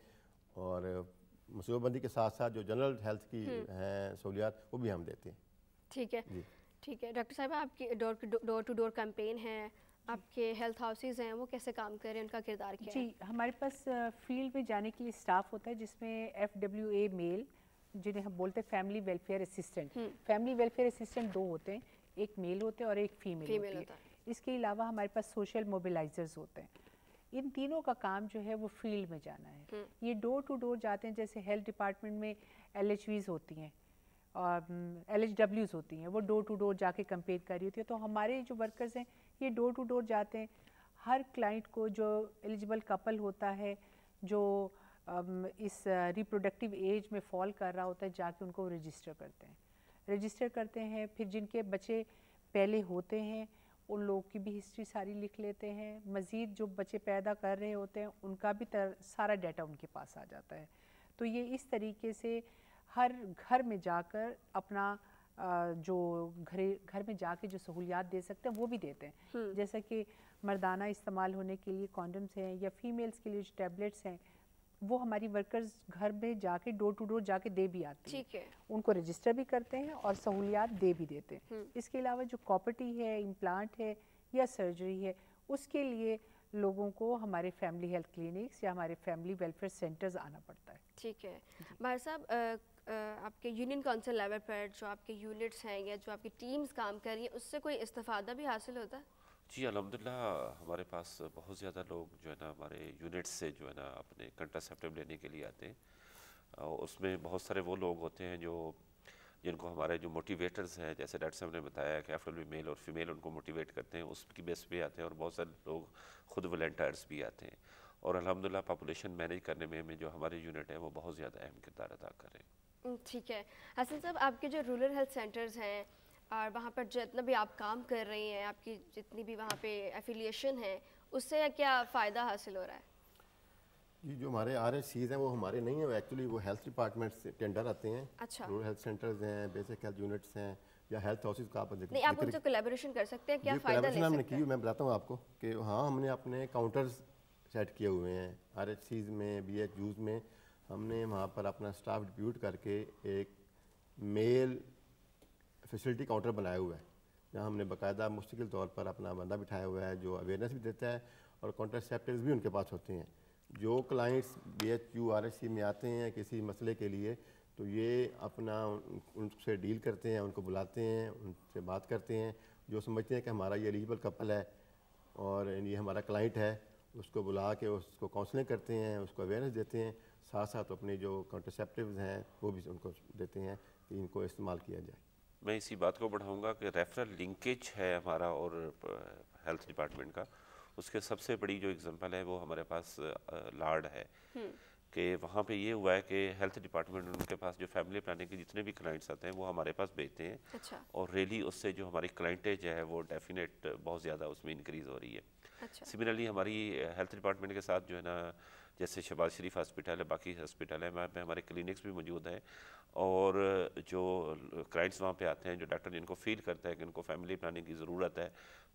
और मनसूबाबंदी के साथ साथ जो जनरल हेल्थ की हम्म। हैं सहूलियात वो भी हम देते हैं
ठीक है ठीक है डॉक्टर साहब आपकी door door to door campaign है आपके हेल्थ हाउसेज हैं वो कैसे काम कर रहे हैं उनका किरदार क्या जी
हमारे पास फील्ड में जाने के लिए स्टाफ होता है जिसमें एफ डब्ल्यू ए मेल जिन्हें हम बोलते हैं family welfare assistant family welfare assistant दो होते हैं एक मेल होते हैं और एक फीमेल, फीमेल होती है इसके अलावा हमारे पास सोशल मोबिलाइजर्स होते हैं इन तीनों का काम जो है वो फील्ड में जाना है हम्म. ये डोर टू डोर जाते हैं जैसे हेल्थ डिपार्टमेंट में एल होती हैं और एल हम्म, एच होती हैं वो डोर टू डोर जाके कंपेयर कर रही होती है तो हमारे जो वर्कर्स हैं ये डोर टू डोर जाते हैं हर क्लाइंट को जो एलिजिबल कपल होता है जो इस रिप्रोडक्टिव एज में फॉल कर रहा होता है जाके उनको रजिस्टर करते हैं रजिस्टर करते हैं फिर जिनके बच्चे पहले होते हैं उन लोगों की भी हिस्ट्री सारी लिख लेते हैं मज़ीद जो बच्चे पैदा कर रहे होते हैं उनका भी तर, सारा डाटा उनके पास आ जाता है तो ये इस तरीके से हर घर में जाकर अपना जो घरे घर में जाके जो सहूलियात दे सकते हैं वो भी देते हैं हम्म। जैसा कि मर्दाना इस्तेमाल होने के लिए कॉन्डम्स हैं या फीमेल्स के लिए जो टैबलेट्स हैं वो हमारी वर्कर्स घर में जाके डोर टू डोर जाके दे भी आती ठीक है उनको रजिस्टर भी करते हैं और सहूलियात दे भी देते हैं हम्म। इसके अलावा जो कॉपर्टी है इम्प्लांट है या सर्जरी है उसके लिए लोगों को हमारे फैमिली हेल्थ क्लिनिक्स या हमारे फैमिली वेलफेयर सेंटर्स आना पड़ता है
ठीक है भाई साहब आपके यूनियन काउंसिल लेवल पर जो आपके यूनिट्स हैं या जो आपकी टीम्स काम कर रही हैं उससे कोई इस्तफ़ादा भी हासिल होता है
जी अलहमदिल्ला हमारे पास बहुत ज़्यादा लोग जो है ना हमारे यूनिट से जो है ना अपने कंट्रासेप्टिव लेने के लिए आते हैं और उसमें बहुत सारे वो लोग होते हैं जो जिनको हमारे जो मोटिवेटर्स हैं जैसे डॉक्टर साहब ने बताया कि एफ डब्ल्यू मेल और फीमेल उनको मोटिवेट करते हैं उसकी बेस पे आते हैं और बहुत सारे लोग खुद वॉल्टियर्स भी आते हैं और अलहमदिल्ला पॉपुलेशन मैनेज करने में, में जो हमारे यूनिट है वो बहुत ज़्यादा अहम किरदार अदा कर रहे
हैं ठीक है हसन साहब आपके जो रूरल हेल्थ सेंटर्स हैं और वहाँ पर जितना भी आप काम कर रही हैं आपकी जितनी भी वहाँ पे एफिलिएशन है उससे क्या फ़ायदा हासिल हो रहा है
जी जो हमारे आर एस सीज हैं वो हमारे नहीं हैं एक्चुअली वो हेल्थ डिपार्टमेंट से टेंडर आते हैं अच्छा रूरल हेल्थ सेंटर्स हैं बेसिक हेल्थ यूनिट्स हैं या हेल्थ हाउसेज का आप नहीं आप उनसे
कोलेबोरेशन कर सकते हैं क्या फ़ायदा ले हमने
की मैं बताता हूँ आपको कि हाँ हमने अपने काउंटर्स सेट किए हुए हैं आर एच सीज में बी एच यूज़ में हमने वहाँ पर अपना स्टाफ डिप्यूट करके एक मेल फैसिलिटी काउंटर बनाया हुआ है जहाँ हमने बाकायदा मुस्तकिल तौर पर अपना बंदा बिठाया हुआ है जो अवेयरनेस भी देता है और कॉन्ट्रासेप्टिव भी उनके पास होते हैं जो clients B H U R S C में आते हैं किसी मसले के लिए तो ये अपना उनसे डील करते हैं उनको बुलाते हैं उनसे बात करते हैं जो समझते हैं कि हमारा ये एलिजिबल कपल है और ये हमारा क्लाइंट है उसको बुला के उसको काउंसलिंग करते हैं उसको अवेयरनेस देते हैं साथ साथ अपने जो कॉन्ट्रसेप्टिव हैं वो भी उनको देते हैं कि इनको इस्तेमाल किया जाए
मैं इसी बात को बढ़ाऊंगा कि रेफरल लिंकेज है हमारा और हेल्थ डिपार्टमेंट का उसके सबसे बड़ी जो एग्जांपल है वो हमारे पास लाड है हम्म। कि वहाँ पे ये हुआ है कि हेल्थ डिपार्टमेंट उनके पास जो फैमिली प्लानिंग के जितने भी क्लाइंट्स आते हैं वो हमारे पास भेजते हैं अच्छा। और रेली उससे जो हमारी क्लाइंटेज है वो डेफिनेट बहुत ज़्यादा उसमें इंक्रीज़ हो रही है अच्छा। सिमिलरली हमारी हेल्थ डिपार्टमेंट के साथ जो है ना जैसे शबाज शरीफ हॉस्पिटल है बाकी हॉस्पिटल है वहाँ पर हमारे क्लिनिक्स भी मौजूद हैं और जो क्लाइंट्स वहाँ पे आते हैं जो डॉक्टर जिनको फील करता है कि उनको फैमिली प्लानिंग की ज़रूरत है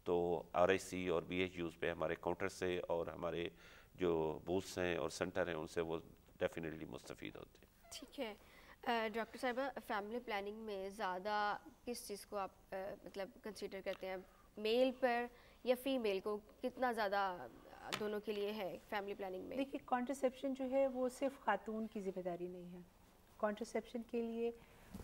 तो आर आई सी और बी एच यूज़ पे हमारे काउंटर से और हमारे जो बूथ्स हैं और सेंटर हैं उनसे वो डेफिनेटली मुस्तफ़ होते हैं
ठीक है डॉक्टर साहब फैमिली प्लानिंग में ज़्यादा किस चीज़ को आप आ, मतलब कंसिडर करते हैं मेल पर या फीमेल को कितना ज़्यादा दोनों
के लिए है फैमिली प्लानिंग में देखिए कॉन्ट्रसेप्शन जो है वो सिर्फ खातून की जिम्मेदारी नहीं है कॉन्ट्रसेप्शन के लिए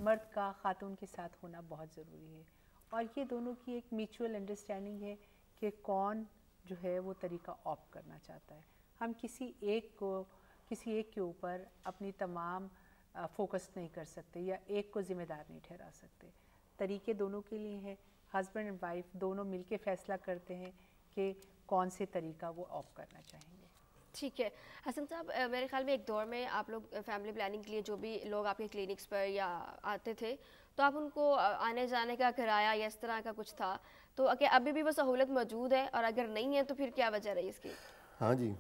मर्द का खातून के साथ होना बहुत ज़रूरी है और ये दोनों की एक म्यूचुअल अंडरस्टैंडिंग है कि कौन जो है वो तरीका ऑप्ट करना चाहता है हम किसी एक को किसी एक के ऊपर अपनी तमाम फोकस नहीं कर सकते या एक को ज़िम्मेदार नहीं ठहरा सकते तरीके दोनों के लिए हैं हस्बैंड एंड वाइफ दोनों मिलके फैसला करते हैं कि कौन से तरीका वो ऑफ करना चाहेंगे
ठीक है हसन साहब मेरे ख्याल में एक दौर में आप लोग फैमिली प्लानिंग के लिए जो भी लोग आपके क्लिनिक्स पर या आते थे तो आप उनको आने जाने का किराया या इस तरह का कुछ था तो क्या अभी भी वो सहूलत मौजूद है और अगर नहीं है तो फिर क्या वजह रही इसकी
हाँ जी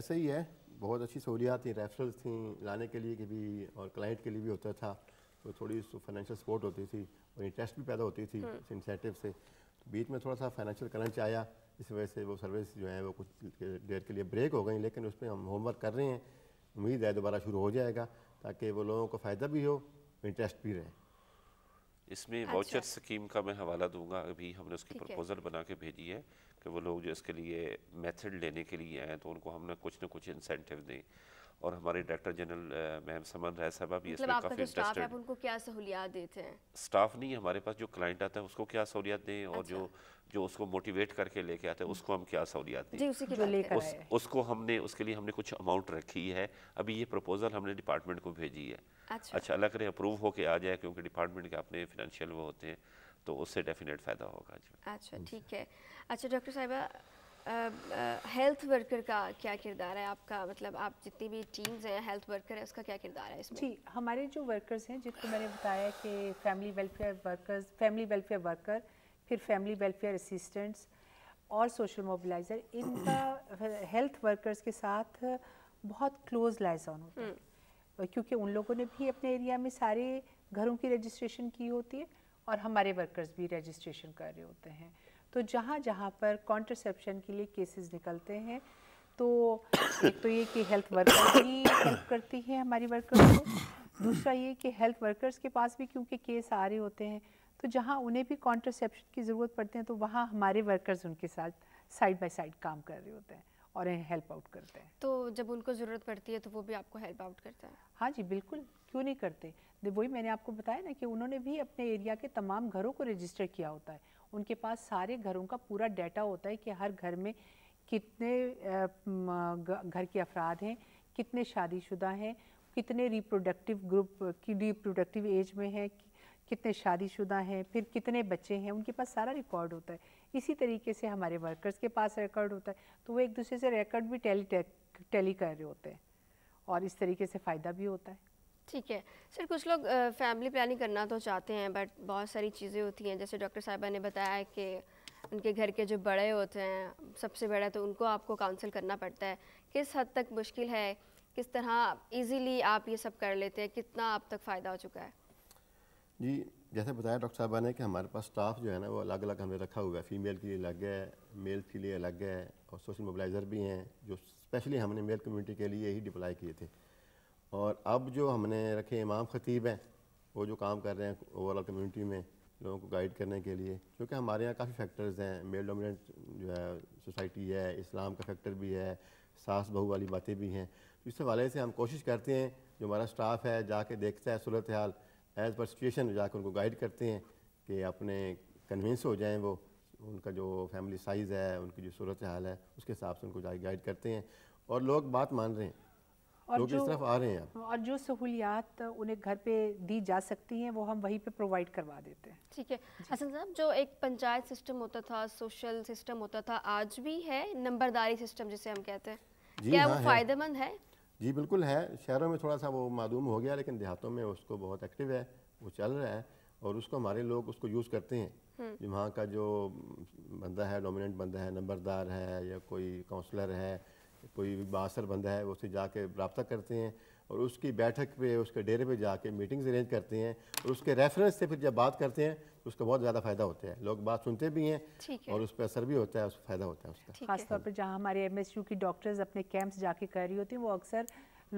ऐसा ही है बहुत अच्छी सहूलियात थी रेफरल्स थी लाने के लिए भी और क्लाइंट के लिए भी होता था तो थोड़ी फाइनेंशियल सपोर्ट होती थी और इंटरेस्ट भी पैदा होती थी इंसेंटिव हम्म। से तो बीच में थोड़ा सा फाइनेंशियल करंच आया इस वजह से वो सर्विस जो है वो कुछ देर के लिए ब्रेक हो गई लेकिन उस पर हम होमवर्क कर रहे हैं उम्मीद है दोबारा शुरू हो जाएगा ताकि वो लोगों को फ़ायदा भी हो इंटरेस्ट भी रहे
इसमें अच्छा। स्कीम का मैं हवाला दूंगा अभी हमने उसकी प्रपोजल बना के भेजी है कि वो लोग जो इसके लिए मेथड लेने के लिए आए तो उनको हमने कुछ ना कुछ इंसेंटिव दें और हमारे director general ma'am Saman Rai साहबा भी मतलब इसमें काफ़ी इंटरेस्टेड आप
उनको क्या सहूलियात देते हैं
स्टाफ नहीं हमारे पास जो क्लाइंट आता है उसको क्या सहूलियात दें और अच्छा। जो जो उसको मोटिवेट करके लेके आते हैं उसको हम क्या सहूलियात दें जी उसी
की लेकर उस,
उसको हमने उसके लिए हमने कुछ अमाउंट रखी है अभी ये प्रपोजल हमने डिपार्टमेंट को भेजी है अच्छा, अच्छा अल्लाह करे अप्रूव होके आ जाए क्योंकि डिपार्टमेंट के अपने फाइनेंशियल वो होते हैं तो उससे डेफिनेट फ़ायदा होगा
अच्छा ठीक है अच्छा डॉक्टर साहिबा हेल्थ वर्कर का क्या किरदार है आपका मतलब आप जितनी भी टीम्स हैं हेल्थ वर्कर है उसका क्या किरदार है इसमें जी
हमारे जो वर्कर्स हैं जिनको मैंने बताया कि family welfare workers family welfare worker फिर फैमिली वेलफेयर असिस्टेंट्स और सोशल मोबिलाइज़र इनका हेल्थ वर्कर्स के साथ बहुत क्लोज लाइजॉन होता है हम्म। क्योंकि उन लोगों ने भी अपने एरिया में सारे घरों की रजिस्ट्रेशन की होती है और हमारे वर्कर्स भी रजिस्ट्रेशन कर रहे होते हैं तो जहाँ जहाँ पर कॉन्ट्रसेप्शन के लिए केसेस निकलते हैं तो एक तो ये कि हेल्थ वर्कर भी हेल्प करती है हमारी वर्कर्स को दूसरा ये कि हेल्थ वर्कर्स के पास भी क्योंकि केस आ रहे होते हैं तो जहाँ उन्हें भी कॉन्ट्रसेप्शन की ज़रूरत पड़ती है तो वहाँ हमारे वर्कर्स उनके साथ साइड बाई साइड काम कर रहे होते हैं और हेल्प आउट करते हैं
तो जब उनको ज़रूरत पड़ती है तो वो भी आपको हेल्प आउट करते हैं
हाँ जी बिल्कुल क्यों नहीं करते वही मैंने आपको बताया ना कि उन्होंने भी अपने एरिया के तमाम घरों को रजिस्टर किया होता है उनके पास सारे घरों का पूरा डाटा होता है कि हर घर में कितने घर के अफराद हैं कितने शादीशुदा हैं कितने रिप्रोडक्टिव ग्रुप की रिप्रोडक्टिव एज में है कितने शादीशुदा हैं फिर कितने बच्चे हैं उनके पास सारा रिकॉर्ड होता है इसी तरीके से हमारे वर्कर्स के पास रिकॉर्ड होता है तो वो एक दूसरे से रिकॉर्ड भी टेली टेली कर रहे होते हैं और इस तरीके से फ़ायदा भी होता है
ठीक है सर कुछ लोग फैमिली प्लानिंग करना तो चाहते हैं बट बहुत सारी चीज़ें होती हैं जैसे डॉक्टर साहबा ने बताया कि उनके घर के जो बड़े होते हैं सबसे बड़ा तो उनको आपको काउंसिल करना पड़ता है किस हद तक मुश्किल है किस तरह इजीली आप ये सब कर लेते हैं कितना आप तक फ़ायदा हो चुका है
जी जैसे बताया डॉक्टर साहबा ने कि हमारे पास स्टाफ जो है ना वो अलग अलग हमने रखा हुआ है फीमेल के लिए अलग है मेल के लिए अलग है और सोशल मोबलाइज़र भी हैं जो स्पेशली हमने मेल कम्यूनिटी के लिए ही डिप्लाई किए थे और अब जो हमने रखे इमाम ख़तीब हैं वो जो काम कर रहे हैं ओवरऑल कम्युनिटी में लोगों को गाइड करने के लिए क्योंकि हमारे यहाँ काफ़ी फैक्टर्स हैं मेल डोमिनेंट जो है सोसाइटी है इस्लाम का फैक्टर भी है सास बहू वाली बातें भी हैं तो इस हवाले से हम कोशिश करते हैं जो हमारा स्टाफ है जाके देखता है सूरत हाल एज़ पर सिचुएशन जाकर उनको गाइड करते हैं कि अपने कन्विंस हो जाएँ वो उनका जो फैमिली साइज़ है उनकी जो सूरत हाल है उसके हिसाब से उनको गाइड करते हैं और लोग बात मान रहे हैं
और लोग इस तरफ आ रहे हैं और जो सहूलियात उन्हें घर पे दी जा सकती हैं वो हम वहीं पे प्रोवाइड करवा देते हैं ठीक है हसन साहब जो
एक पंचायत सिस्टम होता था सोशल सिस्टम होता था आज भी है नंबरदारी सिस्टम जिसे हम कहते
हैं क्या हाँ वो
फ़ायदेमंद है
जी बिल्कुल है शहरों में थोड़ा सा वो मालूम हो गया लेकिन देहातों में उसको बहुत एक्टिव है वो चल रहा है और उसको हमारे लोग उसको यूज़ करते हैं हम्म। वहाँ का जो बंदा है डोमिनेंट बंदा है नंबरदार है या कोई काउंसलर है कोई बासर बंदा है उससे जाके रबता करते हैं और उसकी बैठक पे उसके डेरे पे जाके मीटिंग्स अरेंज करते हैं और उसके रेफरेंस से फिर जब बात करते हैं तो उसका बहुत ज़्यादा फायदा होता है लोग बात सुनते भी हैं है। और उस पर असर भी होता है उसका फायदा होता है उसका
खासतौर पर जहाँ हमारे एम की डॉक्टर्स अपने कैंप्स जाके कर रही होती हैं वो अक्सर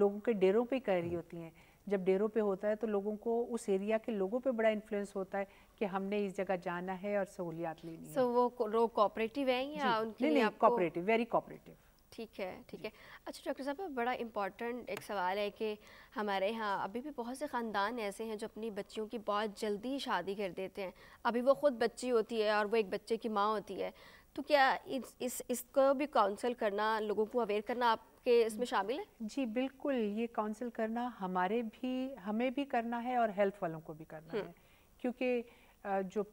लोगों के डेरों पर कर रही हम्म। होती हैं जब डेरों पे होता है तो लोगों को उस एरिया के लोगों पे बड़ा इन्फ्लुएंस होता है कि हमने इस जगह जाना है और सहूलियात लेनी so है।
वो लोग कोऑपरेटिव है या उनके लिए कोऑपरेटिव
वेरी कोऑपरेटिव
ठीक है ठीक है अच्छा डॉक्टर साहब बड़ा इम्पॉर्टेंट एक सवाल है कि हमारे यहाँ अभी भी बहुत से ख़ानदान ऐसे हैं जो अपनी बच्चियों की बहुत जल्दी शादी कर देते हैं अभी वो ख़ुद बच्ची होती है और वो एक बच्चे की माँ होती है तो क्या इस, इस इसको भी काउंसिल करना लोगों
को अवेयर करना आपके इसमें शामिल है जी बिल्कुल ये काउंसिल करना हमारे भी हमें भी करना है और हेल्थ वालों को भी करना हम्म। है क्योंकि जो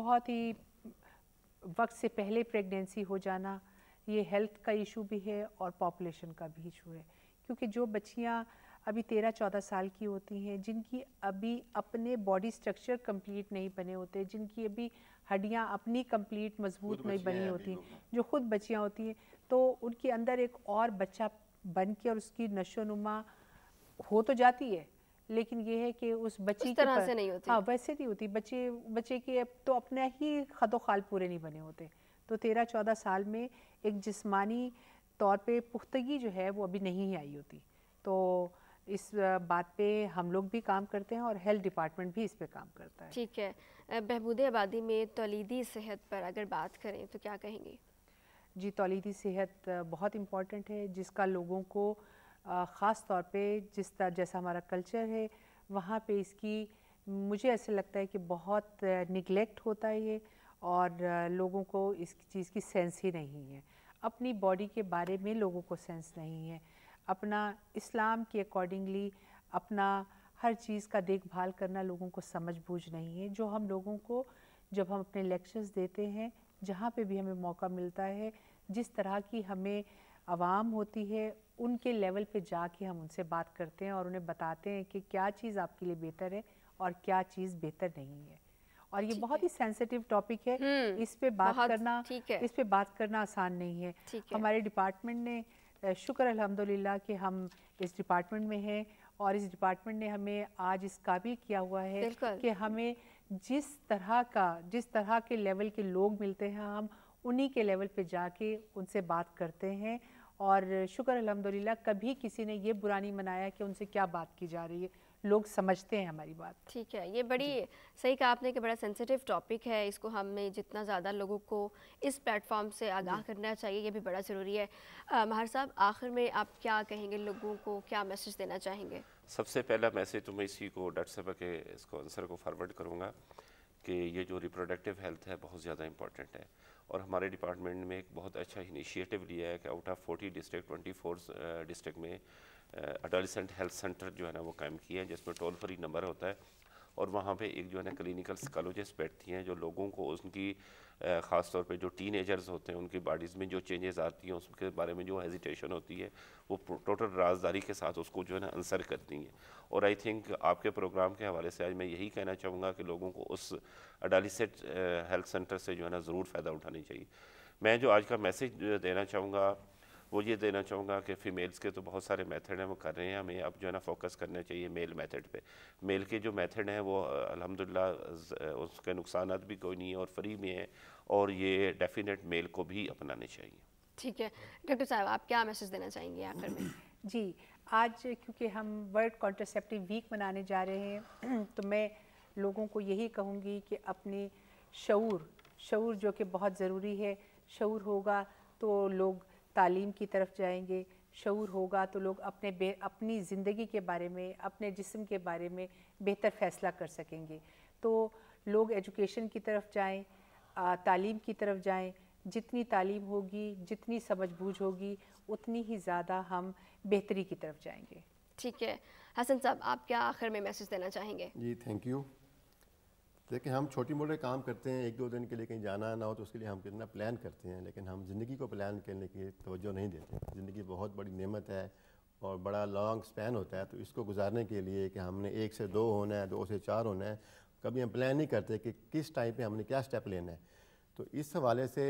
बहुत ही वक्त से पहले प्रेगनेंसी हो जाना ये हेल्थ का इशू भी है और पॉपुलेशन का भी इशू है क्योंकि जो बच्चियाँ अभी तेरह चौदह साल की होती हैं जिनकी अभी अपने बॉडी स्ट्रक्चर कंप्लीट नहीं बने होते जिनकी अभी हड्डियाँ अपनी कंप्लीट मजबूत नहीं बनी होती हैं जो खुद बच्चियाँ होती हैं तो उनके अंदर एक और बच्चा बन के और उसकी नशो नुमा हो तो जाती है लेकिन ये है कि उस बच्ची उस तरह से नहीं होती हाँ वैसे नहीं होती बच्चे बच्चे के तो अपने ही खदो खाल पूरे नहीं बने होते तो तेरह चौदह साल में एक जिस्मानी तौर पे पुख्तगी जो है वो अभी नहीं आई होती तो इस बात पे हम लोग भी काम करते हैं और हेल्थ डिपार्टमेंट भी इस पे काम करता है
ठीक है बहबूद आबादी में तोलीदी सेहत पर अगर बात करें तो क्या कहेंगे
जी तोलीदी सेहत बहुत इम्पॉर्टेंट है जिसका लोगों को ख़ास तौर पे जिस तरह जैसा हमारा कल्चर है वहाँ पे इसकी मुझे ऐसे लगता है कि बहुत निगलेक्ट होता है ये और लोगों को इस चीज़ की सेंस ही नहीं है अपनी बॉडी के बारे में लोगों को सेंस नहीं है अपना इस्लाम के अकॉर्डिंगली अपना हर चीज़ का देखभाल करना लोगों को समझ बूझ नहीं है जो हम लोगों को जब हम अपने लेक्चर्स देते हैं जहाँ पे भी हमें मौका मिलता है जिस तरह की हमें आवाम होती है उनके लेवल पे जाके हम उनसे बात करते हैं और उन्हें बताते हैं कि क्या चीज़ आपके लिए बेहतर है और क्या चीज़ बेहतर नहीं है और ये बहुत ही सेंसिटिव टॉपिक है हम्म, इस पे बात करना इस पे बात करना आसान नहीं है हमारे डिपार्टमेंट ने शुक्र अल्हम्दुलिल्लाह कि हम इस डिपार्टमेंट में हैं और इस डिपार्टमेंट ने हमें आज इस काबिल किया हुआ है कि हमें जिस तरह का जिस तरह के लेवल के लोग मिलते हैं हम उन्हीं के लेवल पे जाके उनसे बात करते हैं और शुक्र अलहमदिल्ला कभी किसी ने ये बुरा नहीं मनाया कि उनसे क्या बात की जा रही है लोग समझते हैं हमारी बात
ठीक है ये बड़ी सही कहा आपने कि बड़ा सेंसिटिव टॉपिक है इसको हमें जितना ज़्यादा लोगों को इस प्लेटफॉर्म से आगाह करना चाहिए ये भी बड़ा ज़रूरी है महार साहब आखिर में आप क्या कहेंगे लोगों को क्या मैसेज देना चाहेंगे
सबसे पहला मैसेज तो मैं इसी को डॉक्टर साहब के इसको आंसर को फॉरवर्ड करूँगा कि ये जो रिप्रोडक्टिव हेल्थ है बहुत ज़्यादा इंपॉर्टेंट है और हमारे डिपार्टमेंट में एक बहुत अच्छा इनिशिएटिव लिया है कि out of forty district twenty four district में एडोलिसेंट हेल्थ सेंटर जो है ना वो कायम किए हैं जिसमें टोल फ्री नंबर होता है और वहाँ पे एक जो है ना क्लिनिकल साइकोलॉजिस्ट बैठती हैं जो लोगों को उनकी ख़ास तौर पे जो टीन एजर्स होते हैं उनकी बॉडीज़ में जो चेंजेस आती हैं उसके बारे में जो हेजिटेशन होती है वो टोटल राजदारी के साथ उसको जो है ना आंसर करती हैं और आई थिंक आपके प्रोग्राम के हवाले से आज मैं यही कहना चाहूँगा कि लोगों को उस अडालिसेट हेल्थ सेंटर से जो है ना ज़रूर फ़ायदा उठानी चाहिए मैं जो आज का मैसेज देना चाहूँगा वो ये देना चाहूँगा कि फ़ीमेल्स के तो बहुत सारे मेथड हैं वो कर रहे हैं हमें अब जो है ना फोकस करना चाहिए मेल मेथड पे मेल के जो मेथड हैं वो अलहमदिल्ला उसके नुकसान भी कोई नहीं है और फ्री में है और ये डेफिनेट मेल को भी अपनाने चाहिए
ठीक है डॉक्टर साहब आप क्या मैसेज देना चाहेंगे आखिर में जी आज क्योंकि हम वर्ल्ड कॉन्ट्रसेप्टिव वीक मनाने जा रहे हैं तो मैं लोगों को यही कहूँगी कि अपने शूर शूर जो कि बहुत ज़रूरी है शूर होगा तो लोग तालीम की तरफ जाएंगे शूर होगा तो लोग अपने अपनी ज़िंदगी के बारे में अपने जिस्म के बारे में बेहतर फ़ैसला कर सकेंगे तो लोग एजुकेशन की तरफ जाएं तालीम की तरफ जाएं जितनी तालीम होगी जितनी समझ बूझ होगी उतनी ही ज़्यादा हम बेहतरी की तरफ जाएंगे ठीक है हसन साहब आप क्या आखिर में मैसेज देना चाहेंगे
जी थैंक यू देखिए हम छोटे मोटे काम करते हैं एक दो दिन के लिए कहीं जाना ना हो तो उसके लिए हम कितना प्लान करते हैं लेकिन हम ज़िंदगी को प्लान करने की तोज्जो नहीं देते ज़िंदगी बहुत बड़ी नेमत है और बड़ा लॉन्ग स्पैन होता है तो इसको गुजारने के लिए कि हमने एक से दो होना है दो से चार होना है कभी हम प्लान नहीं करते कि किस टाइम पे हमने क्या स्टेप लेना है तो इस हवाले से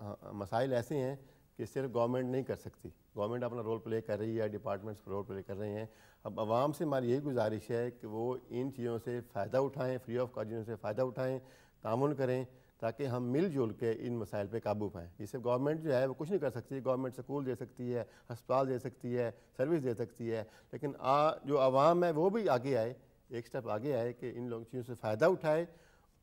हाँ, मसाइल ऐसे हैं कि सिर्फ गवर्नमेंट नहीं कर सकती गवर्नमेंट अपना रोल प्ले कर रही है डिपार्टमेंट्स रोल प्ले कर रहे हैं अब आवाम से हमारी यही गुजारिश है कि वो इन चीज़ों से फ़ायदा उठाएँ फ्री ऑफ कॉस्ट से फ़ायदा उठाएँ तामन करें ताकि हम मिलजुल के इन मसाइल पर काबू पाएँ जिससे गवर्नमेंट जो है वो कुछ नहीं कर सकती गवर्नमेंट स्कूल दे सकती है हस्पताल दे सकती है सर्विस दे सकती है लेकिन आ, जो आवाम है वो भी आगे आए एक स्टेप आगे आए कि इन लोग चीज़ों से फ़ायदा उठाए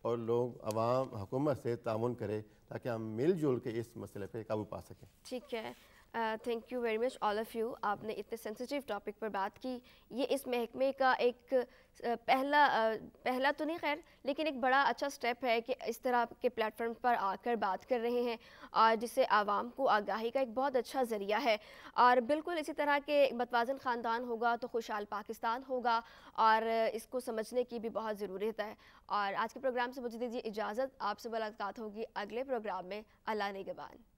और लोग आवाम हुकूमत से ताउन करें ताकि हम मिलजुल के इस मसले पर काबू पा सकें
ठीक है thank you very much all of you आपने इतने सेंसिटिव टॉपिक पर बात की ये इस महकमे का एक uh, पहला uh, पहला तो नहीं खैर लेकिन एक बड़ा अच्छा स्टेप है कि इस तरह के प्लेटफॉर्म पर आकर बात कर रहे हैं और जिससे आवाम को आगाही का एक बहुत अच्छा ज़रिया है और बिल्कुल इसी तरह के मतवाजन ख़ानदान होगा तो खुशहाल पाकिस्तान होगा और इसको समझने की भी बहुत ज़रूरत है और आज के प्रोग्राम से मुझे दीजिए इजाज़त आपसे मुलाकात होगी अगले प्रोग्राम में अल्लाह नगबान